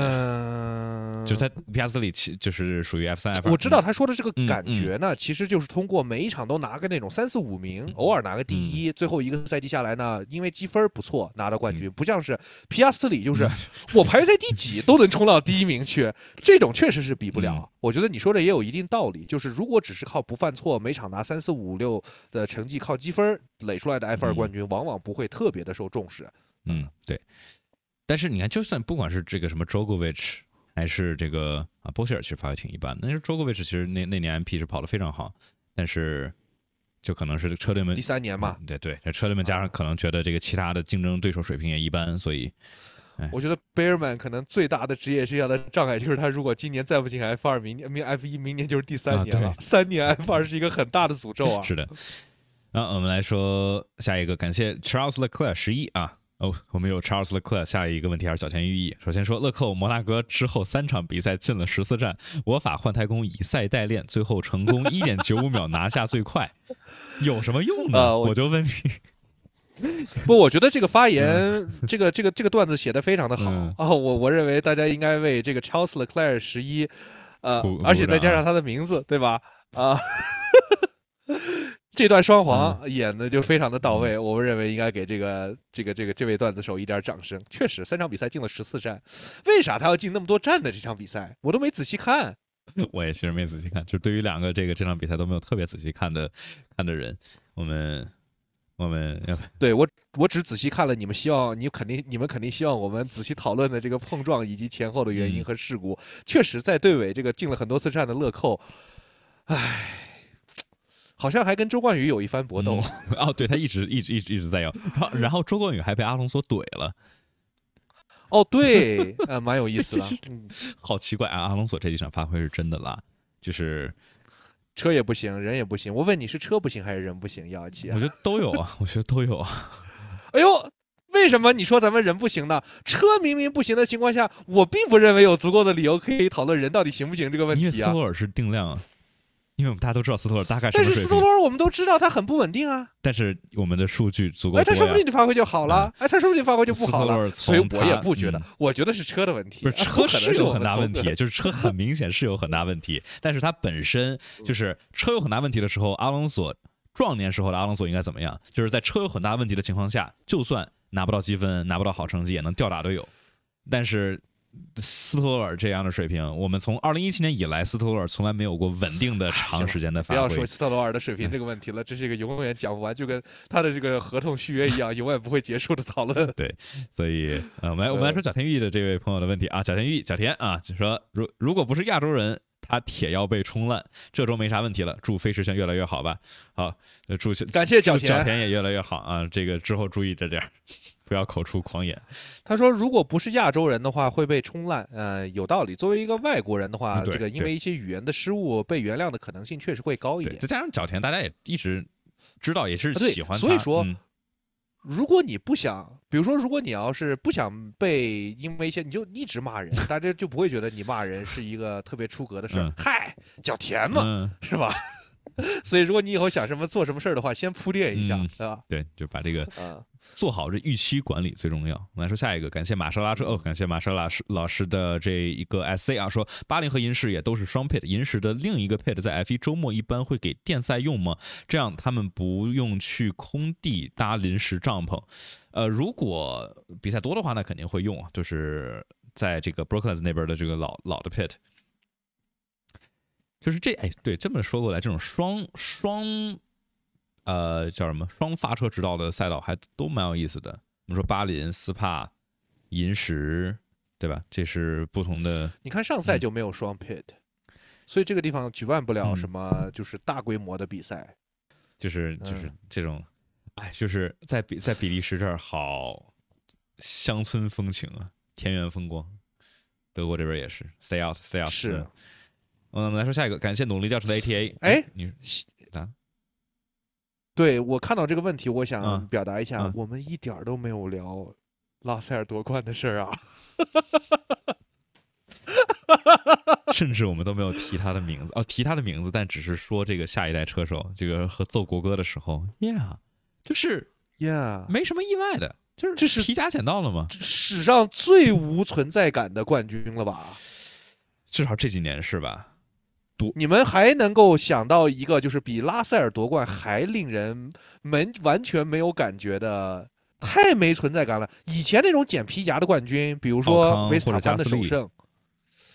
嗯，就在皮亚斯里，其就是属于 F 三 F 我知道他说的这个感觉呢，其实就是通过每一场都拿个那种三四五名，偶尔拿个第一，最后一个赛季下来呢，因为积分不错拿到冠军，不像是皮亚斯里，就是 我排在第几都能冲到第一名去，这种确实是比不了。我觉得你说的也有一定道理，就是如果只是靠不犯错，每场拿三四五六的成绩，靠积分累出来的 F 二冠军，往往不会特别的受重视。嗯，对。但是你看，就算不管是这个什么 Joogovich，还是这个啊波希尔，其实发挥挺一般。的。但是 Joogovich 其实那那年 M P 是跑的非常好，但是就可能是车队们第三年嘛，对对，车队们加上可能觉得这个其他的竞争对手水平也一般，所以我觉得 b a r m a n 可能最大的职业生涯的障碍就是他如果今年再不进 F 二，明年明 F 一明年就是第三年了，三年 F 二是一个很大的诅咒啊。是的，那我们来说下一个，感谢 Charles Leclerc 十一啊。哦，我们有 Charles e c l a i r c 下一个问题还是小前寓意。首先说，乐扣摩纳哥之后三场比赛进了十四站，我法换太空，以赛代练，最后成功 一点九五秒拿下最快，有什么用呢？我就问你，不，我觉得这个发言，这个这个这个段子写的非常的好啊，我我认为大家应该为这个 Charles e c l a i r c 十一，呃，而且再加上他的名字，对吧？啊。这段双簧演的就非常的到位，我们认为应该给这个这个这个这位段子手一点掌声。确实，三场比赛进了十四站，为啥他要进那么多站的这场比赛？我都没仔细看，我也其实没仔细看，就对于两个这个这场比赛都没有特别仔细看的看的人，我们我们要对我我只仔细看了你们希望你肯定你们肯定希望我们仔细讨论的这个碰撞以及前后的原因和事故。确实，在队尾这个进了很多次站的乐扣，唉。好像还跟周冠宇有一番搏斗 哦，对他一直一直一直一直在要，然后周冠宇还被阿隆索怼了。哦，对，啊，蛮有意思的，好奇怪啊，阿隆索这几场发挥是真的烂，就是车也不行，人也不行。我问你是车不行还是人不行？幺幺七，我觉得都有啊，我觉得都有啊。哎呦，为什么你说咱们人不行呢？车明明不行的情况下，我并不认为有足够的理由可以讨论人到底行不行这个问题啊。斯托尔是定量啊。因为我们大家都知道斯托尔大概是，但是斯托尔我们都知道他很不稳定啊。但是我们的数据足够哎，他说不定发挥就好了。哎，他说不定发挥就不好了。所以，我也不觉得，我觉得是车的问题。不是车是有很大问题，就是车很明显是有很大问题。但是他本身，就是车有很大问题的时候，阿隆索壮年时候的阿隆索应该怎么样？就是在车有很大问题的情况下，就算拿不到积分，拿不到好成绩，也能吊打队友。但是。斯托尔这样的水平，我们从二零一七年以来，斯托尔从来没有过稳定的长时间的发 挥。不要说斯特罗尔的水平这个问题了，这是一个永远讲不完，就跟他的这个合同续约一样，永远不会结束的讨论。对，所以，呃，我们我们来说贾天玉的这位朋友的问题啊，贾天玉，贾天啊，就说如如果不是亚洲人。他铁要被冲烂，这周没啥问题了。祝飞驰圈越来越好吧，好，祝感谢角田，田也越来越好啊。这个之后注意着点，不要口出狂言。他说，如果不是亚洲人的话，会被冲烂。呃，有道理。作为一个外国人的话，这个因为一些语言的失误被原谅的可能性确实会高一点。再加上角田，大家也一直知道，也是喜欢，所以说。如果你不想，比如说，如果你要是不想被因为一些你就一直骂人，大家就不会觉得你骂人是一个特别出格的事儿。嗨，叫甜嘛，是吧？所以如果你以后想什么做什么事儿的话，先铺垫一下，对吧？对，就把这个。做好这预期管理最重要。我们来说下一个，感谢玛莎拉车哦，感谢玛莎拉师老师的这一个 S C 啊，说巴林和银石也都是双配的。银石的另一个配的在 F 一周末一般会给电赛用吗？这样他们不用去空地搭临时帐篷。呃，如果比赛多的话，那肯定会用啊，就是在这个 Brooklyn 那边的这个老老的 pit，就是这哎，对，这么说过来，这种双双。呃，叫什么双发车直道的赛道还都蛮有意思的。我们说巴林、斯帕、银石，对吧？这是不同的。你看上赛就没有双 pit，所以这个地方举办不了什么就是大规模的比赛，就是就是这种。哎，就是在比在比利时这儿好乡村风情啊，田园风光。德国这边也是，stay out，stay out。是。我们来说下一个，感谢努力教程的 ATA。哎，你啊。对我看到这个问题，我想表达一下，我们一点都没有聊拉塞尔夺冠的事儿啊 甚至我们都没有提他的名字哦，提他的名字，但只是说这个下一代车手，这个和奏国歌的时候，Yeah，就是 Yeah，没什么意外的，就是这是皮夹捡到了吗？史上最无存在感的冠军了吧？至少这几年是吧？你们还能够想到一个，就是比拉塞尔夺冠还令人没完全没有感觉的，太没存在感了。以前那种捡皮夹的冠军，比如说维斯塔潘的首胜，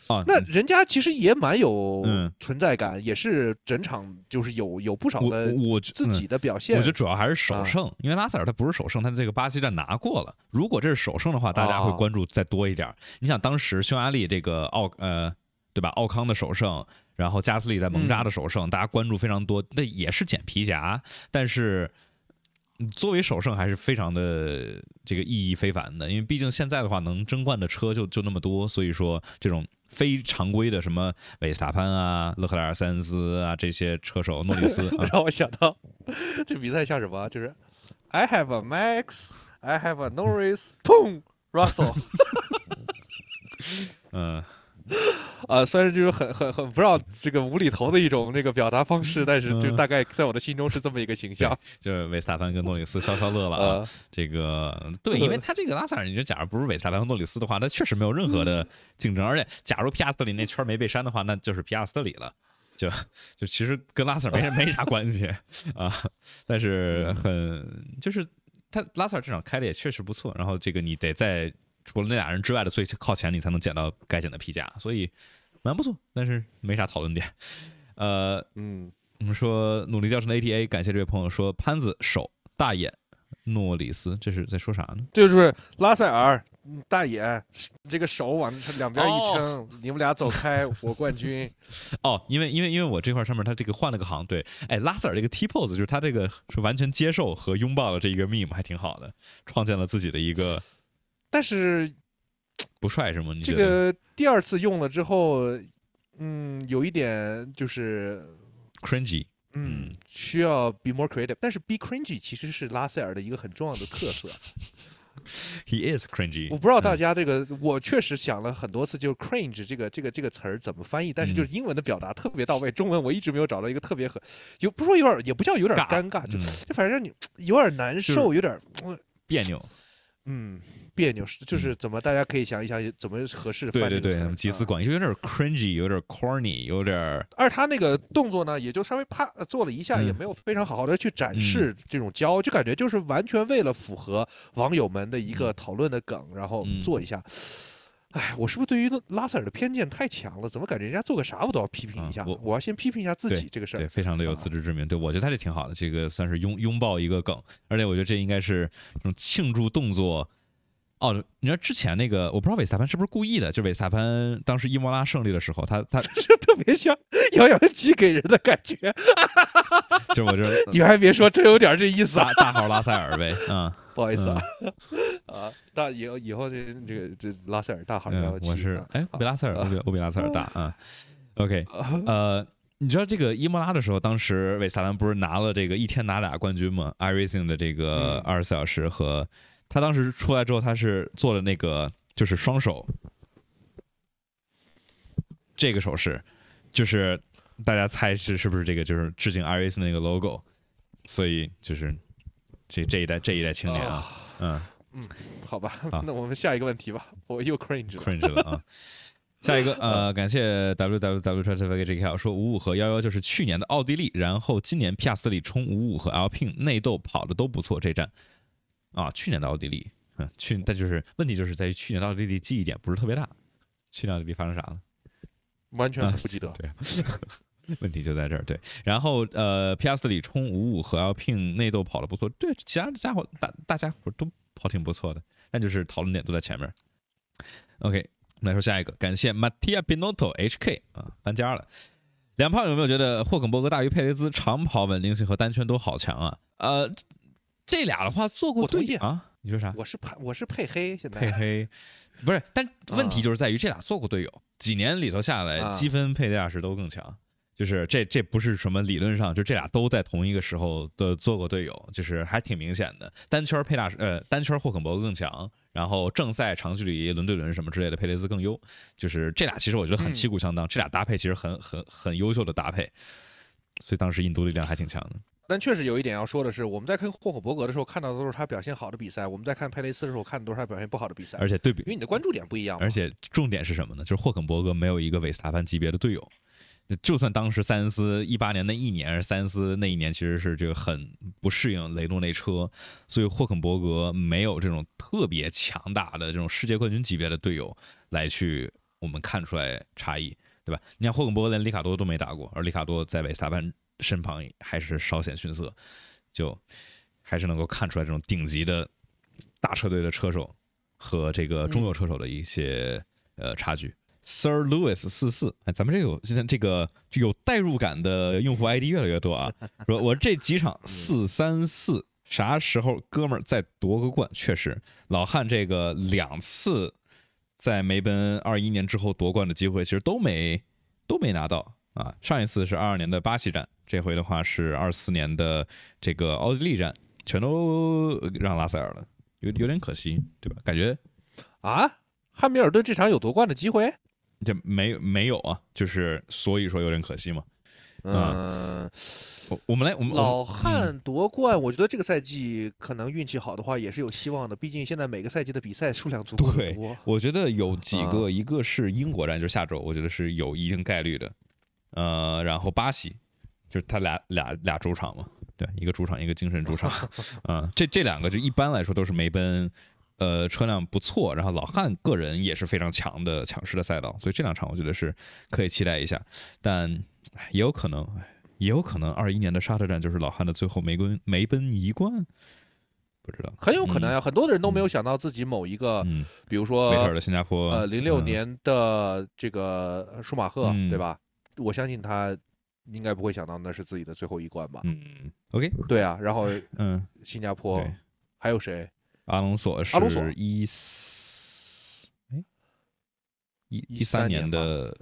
啊，那人家其实也蛮有存在感，也是整场就是有有不少的自己的表现。我觉得主要还是首胜，因为拉塞尔他不是首胜，他这个巴西站拿过了。如果这是首胜的话，大家会关注再多一点。你想当时匈牙利这个奥呃对吧？奥康的首胜。然后加斯利在蒙扎的首胜，大家关注非常多，那也是捡皮夹，但是作为首胜还是非常的这个意义非凡的，因为毕竟现在的话能争冠的车就就那么多，所以说这种非常规的什么维斯塔潘啊、勒克莱尔、塞恩斯啊这些车手，诺里斯让 我想到这比赛像什么，就是 I have a Max, I have a Norris, boom, Russell，嗯。啊，虽然就是很很很不知道这个无厘头的一种那个表达方式，但是就大概在我的心中是这么一个形象，就是维斯塔潘跟诺里斯消消乐了啊。这个对，因为他这个拉塞尔，你就假如不是维斯塔潘和诺里斯的话，那确实没有任何的竞争。而且假如皮亚斯特里那圈没被删的话，那就是皮亚斯特里了，就就其实跟拉塞尔没没啥关系啊。但是很就是他拉塞尔这场开的也确实不错，然后这个你得在。除了那俩人之外的最靠前，你才能捡到该捡的皮夹，所以蛮不错，但是没啥讨论点。呃，嗯，我们说努力教程的 ATA，感谢这位朋友说潘子手大眼诺里斯，这是在说啥呢？就是拉塞尔大眼这个手往两边一撑，你们俩走开，我冠军。哦，因为因为因为我这块上面他这个换了个行，对，哎，拉塞尔这个 T pose 就是他这个是完全接受和拥抱了这一个 mem，e 还挺好的，创建了自己的一个。但是 不帅是吗？你这个第二次用了之后，嗯，有一点就是 cringy，嗯，需要 be more creative。但是 be cringy 其实是拉塞尔的一个很重要的特色。He is cringy。我不知道大家这个，我确实想了很多次，就是 cringe 这个这个这个词儿怎么翻译？但是就是英文的表达特别到位，中文我一直没有找到一个特别很，也不说有点，也不叫有点尴尬，就就反正你 有点难受，有点别扭，嗯。别扭就是怎么大家可以想一想怎么合适。对对对，集思广益就有点 cringy，有点 corny，有点。而他那个动作呢，也就稍微啪做了一下，也没有非常好好的去展示这种骄傲，就感觉就是完全为了符合网友们的一个讨论的梗，然后做一下。哎，我是不是对于拉塞尔的偏见太强了？怎么感觉人家做个啥我都要批评一下？我我要先批评一下自己这个事儿。对，非常的有自知之明。对，我觉得他这挺好的，这个算是拥拥抱一个梗，而且我觉得这应该是这种庆祝动作。哦，你知道之前那个，我不知道韦萨潘是不是故意的，就是维萨潘当时伊莫拉胜利的时候，他他 是特别像摇摇机给人的感觉，就我这，你还别说，真有点这意思。啊，大号拉塞尔呗，嗯，不好意思啊，啊，大以后以后这这个这拉塞尔大号摇我是哎，比拉塞尔欧比比拉塞尔大啊。OK，呃，你知道这个伊莫拉的时候，当时韦萨潘不是拿了这个一天拿俩冠军吗艾瑞森 r i n g 的这个二十四小时和。他当时出来之后，他是做了那个，就是双手这个手势，就是大家猜是是不是这个，就是致敬 r s 斯那个 logo，所以就是这这一代这一代青年啊，嗯嗯，好吧，那我们下一个问题吧，我又 cringe 了，cringe 了啊，下一个 呃，感谢 w w w t v j k l 说五五和幺幺就是去年的奥地利，然后今年皮亚斯里冲五五和 l pin 内斗跑的都不错，这站。啊，去年的奥地利，嗯，去再就是问题就是在于去年的奥地利记忆点不是特别大，去年奥地利发生啥了？完全不记得。对，问题就在这儿。对，然后呃，皮亚斯里冲五五和 L P 内斗跑得不错，对，其他家伙大大家伙都跑挺不错的，那就是讨论点都在前面。OK，我们来说下一个，感谢 Matia Pinoto HK 啊，搬家了。两胖有没有觉得霍肯伯格大于佩雷兹，长跑稳定性和单圈都好强啊？呃。这俩的话做过队友啊？你说啥？我是配我是配黑，现在配黑不是？但问题就是在于这俩做过队友，几年里头下来，积分配大是都更强。就是这这不是什么理论上，就这俩都在同一个时候的做过队友，就是还挺明显的。单圈配大是呃单圈霍肯伯格更强，然后正赛长距离轮对轮什么之类的佩雷兹更优。就是这俩其实我觉得很旗鼓相当，这俩搭配其实很很很优秀的搭配。所以当时印度力量还挺强的。但确实有一点要说的是，我们在看霍肯伯格的时候看到都是他表现好的比赛，我们在看佩雷斯的时候看的都是他表现不好的比赛。而且对比，因为你的关注点不一样。而且重点是什么呢？就是霍肯伯格没有一个维斯塔潘级别的队友，就算当时塞恩斯一八年那一年，塞恩斯那一年其实是这个很不适应雷诺那车，所以霍肯伯格没有这种特别强大的这种世界冠军级别的队友来去我们看出来差异，对吧？你看霍肯伯格连里卡多都没打过，而里卡多在维斯塔潘。身旁还是稍显逊色，就还是能够看出来这种顶级的大车队的车手和这个中游车手的一些呃差距。Sir Lewis 四四，哎，咱们这个今天这个有代入感的用户 ID 越来越多啊！说我这几场 四三四，啥时候哥们儿再夺个冠？确实，老汉这个两次在梅奔二一年之后夺冠的机会，其实都没都没拿到啊！上一次是二二年的巴西站。这回的话是二四年的这个奥地利站，全都让拉塞尔了，有有点可惜，对吧？感觉啊，汉密尔顿这场有夺冠的机会，这没没有啊？就是所以说有点可惜嘛。嗯，我们来，我们老汉夺冠，我觉得这个赛季可能运气好的话也是有希望的，毕竟现在每个赛季的比赛数量足够多。我觉得有几个，一个是英国站，就是下周，我觉得是有一定概率的。呃，然后巴西。就是他俩俩俩主场嘛，对，一个主场，一个精神主场。嗯，这这两个就一般来说都是梅奔，呃，车辆不错，然后老汉个人也是非常强的强势的赛道，所以这两场我觉得是可以期待一下，但也有可能，也有可能二一年的沙特站就是老汉的最后梅奔梅奔一冠，不知道，很有可能呀，很多的人都没有想到自己某一个，比如说，呃，零六年的这个舒马赫，对吧？我相信他。应该不会想到那是自己的最后一关吧？嗯，OK，对啊，然后嗯，新加坡还有谁？阿隆索，阿隆索一，哎，一一三年的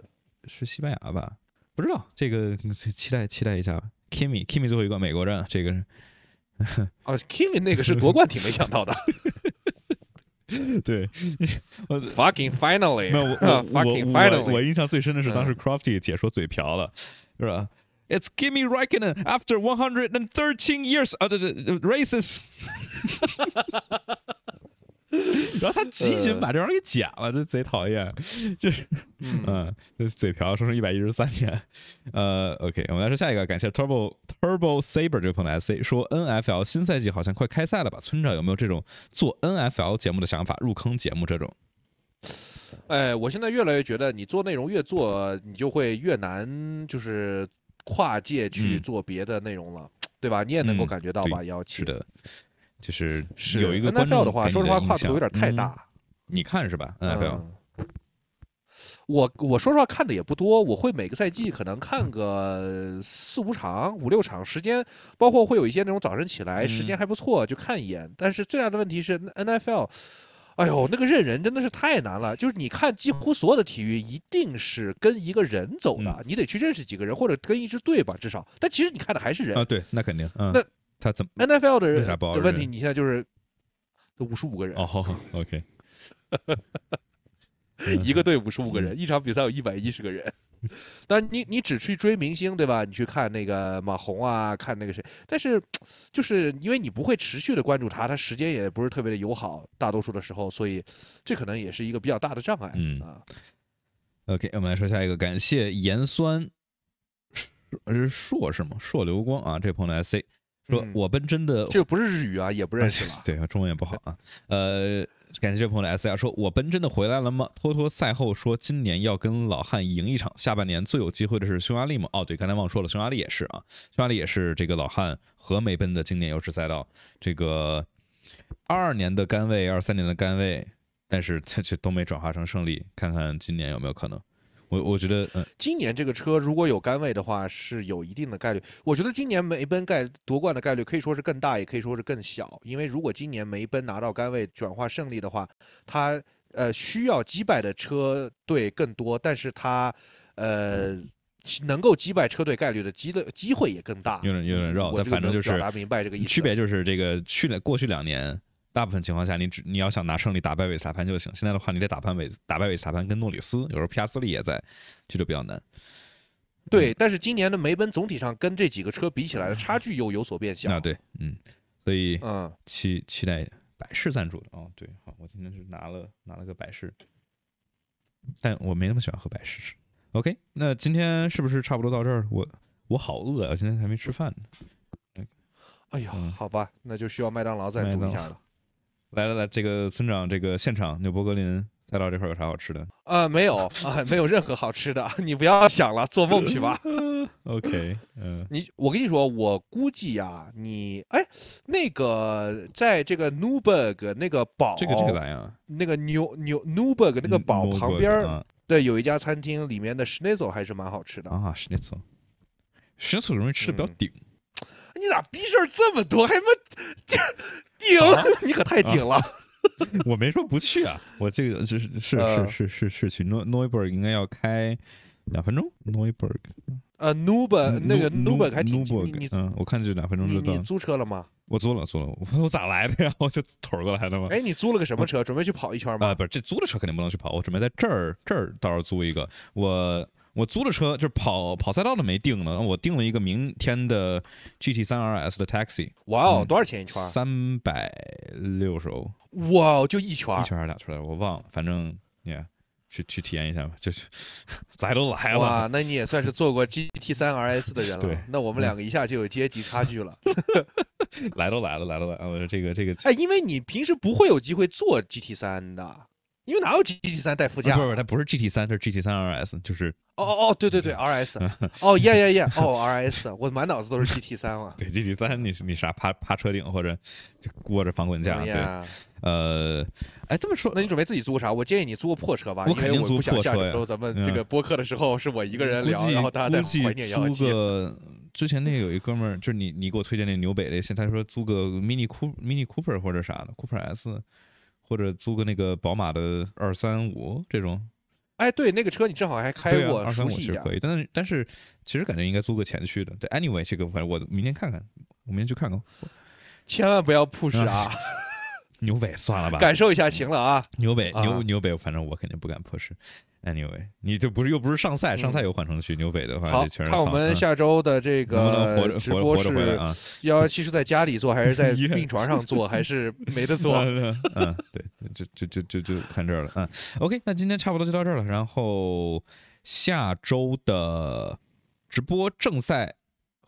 是西班牙吧？不知道这个，期待期待一下，Kimi，Kimi 最后一关，美国人，这个是哦 k i m i 那个是夺冠，挺没想到的。对，Fucking finally，那我我我印象最深的是当时 Crafty 解说嘴瓢了。是吧 It's Kimi r e c k o n e n after one hundred and thirteen years 啊，这这 races。然后他仅仅把这玩意儿给剪了，这贼讨厌，就是，嗯，这嘴瓢说成一百一十三年。呃，OK，我们来说下一个，感谢 Turbo Turbo Saber 这位朋友 SC 说 NFL 新赛季好像快开赛了吧？村长有没有这种做 NFL 节目的想法？入坑节目这种。哎，我现在越来越觉得，你做内容越做，你就会越难，就是跨界去做别的内容了，对吧？你也能够感觉到吧？要，是的，就是是有一个 NFL 的话，说实话，跨度有点太大。你看是吧？NFL，我我说实话看的也不多，我会每个赛季可能看个四五场、五六场，时间包括会有一些那种早晨起来时间还不错就看一眼。但是最大的问题是 NFL。哎呦，那个认人真的是太难了。就是你看，几乎所有的体育一定是跟一个人走的，你得去认识几个人或者跟一支队吧，至少。但其实你看的还是人啊，对，那肯定。那他怎么 N F L 的人？的问题你现在就是五十五个人。哦，好，O K。一个队五十五个人，一场比赛有一百一十个人。但你你只去追明星，对吧？你去看那个马红啊，看那个谁。但是，就是因为你不会持续的关注他，他时间也不是特别的友好，大多数的时候，所以这可能也是一个比较大的障碍。嗯啊。OK，我们来说下一个，感谢盐酸硕 是硕是吗？硕流光啊，这朋友来 C。说我奔真的，这不是日语啊，也不认识了。对，中文也不好啊。呃，感谢这朋友的 S 呀，说我奔真的回来了吗？托托赛后说，今年要跟老汉赢一场。下半年最有机会的是匈牙利嘛？哦，对，刚才忘说了，匈牙利也是啊，匈牙利也是这个老汉和美奔的经典优势赛道。这个二二年的杆位，二三年的杆位，但是这这都没转化成胜利。看看今年有没有可能。我我觉得，嗯，今年这个车如果有杆位的话，是有一定的概率。我觉得今年梅奔概夺冠的概率可以说是更大，也可以说是更小。因为如果今年梅奔拿到杆位转化胜利的话，他呃需要击败的车队更多，但是他呃能够击败车队概率的机的机会也更大。有点有点绕，但反正就是表达明白这个意思。区别就是这个去年过去两年。大部分情况下，你只你要想拿胜利打败斯塔潘就行。现在的话，你得打败韦打败尾撒盘跟诺里斯，有时候皮亚斯利也在，这就比较难。对，但是今年的梅奔总体上跟这几个车比起来的差距又有所变小。那对，嗯，所以嗯，期期待百事赞助的哦。对，好，我今天是拿了拿了个百事，但我没那么喜欢喝百事。OK，那今天是不是差不多到这儿？我我好饿啊，今天还没吃饭呢。哎呀，好吧，那就需要麦当劳赞助一下了。来来来，这个村长，这个现场纽博格林赛道这块有啥好吃的？呃，没有啊，没有任何好吃的，你不要想了，做梦去吧。OK，嗯，你我跟你说，我估计啊，你哎，那个在这个 Newberg 那个堡，这个这个咋样？那个纽纽 e r g 那个堡旁边的有一家餐厅，里面的 schnitzel 还是蛮好吃的。啊，schnitzel，schnitzel 容易吃的比较顶。你咋逼事儿这么多？还么 这顶？你可太顶了！我没说不去啊，我这个就是是是是是是去 Neuenburg 应该要开两分钟。Neuenburg 啊，Nuba 那个 Nuba 还挺近。嗯，我看就两分钟就到。你租车了吗？我租了，租了。我我咋来的呀？我就腿儿过来的吗？哎，你租了个什么车？准备去跑一圈吗？啊，不是，这租的车肯定不能去跑。我准备在这儿这儿到时候租一个。我。我租的车就是跑跑赛道的没定呢，我定了一个明天的 G T 三 R S 的 taxi。哇哦，多少钱一圈？三百六十欧。哇哦，就一圈？一圈还是两圈来着？我忘了，反正你看，去去体验一下吧，就是来都来了。哇，那你也算是做过 G T 三 R S 的人了。对，那我们两个一下就有阶级差距了。来都来了，来了来，说这个这个，哎，因为你平时不会有机会坐 G T 三的。因为哪有 GT 三带副驾？不是不是，它不是 GT 三，是 GT 三 RS，就是。哦哦哦，对对对，RS。哦耶耶耶，哦 RS，我满脑子都是 GT 三了。对 GT 三，你你啥爬爬车顶或者就握着防滚架？对。呃，哎这么说，那你准备自己租个啥？我建议你租个破车吧。我肯定租破车。然后咱们这个播客的时候是我一个人聊，然后大家在怀念租个。之前那有一哥们儿，就是你你给我推荐那牛北的，他说租个 Mini Cooper Mini Cooper 或者啥的 Cooper S。或者租个那个宝马的二三五这种，哎，对，那个车你正好还开过，二三五是其实可以，但是但是其实感觉应该租个前驱的。对，anyway，这个反正我明天看看，我明天去看看。千万不要 push 啊！牛北，算了吧。感受一下，行了啊！牛北，牛牛北，反正我肯定不敢 push。Anyway，你这不是又不是上赛，上赛有缓冲区，牛北的话，看我们下周的这个直播是幺幺七是在家里做还是在 病床上做，还是没得做。嗯，对，就就就就就看这儿了。嗯，OK，那今天差不多就到这儿了，然后下周的直播正赛。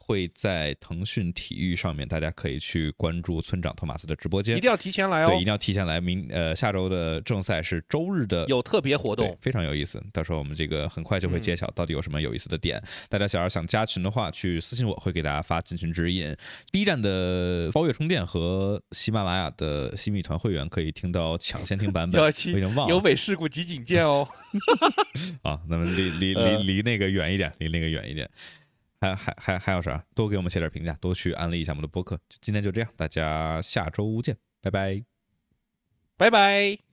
会在腾讯体育上面，大家可以去关注村长托马斯的直播间，一定要提前来哦。对，一定要提前来。明呃，下周的正赛是周日的，有特别活动，非常有意思。到时候我们这个很快就会揭晓到底有什么有意思的点。大家想要想加群的话，去私信我，会给大家发进群指引。B 站的包月充电和喜马拉雅的新米团会员可以听到抢先听版本，忘，有尾事故集锦见哦。啊，那么离离离离那个远一点，离那个远一点。还还还还有啥？多给我们写点评价，多去安利一下我们的播客。今天就这样，大家下周见，拜拜，拜拜。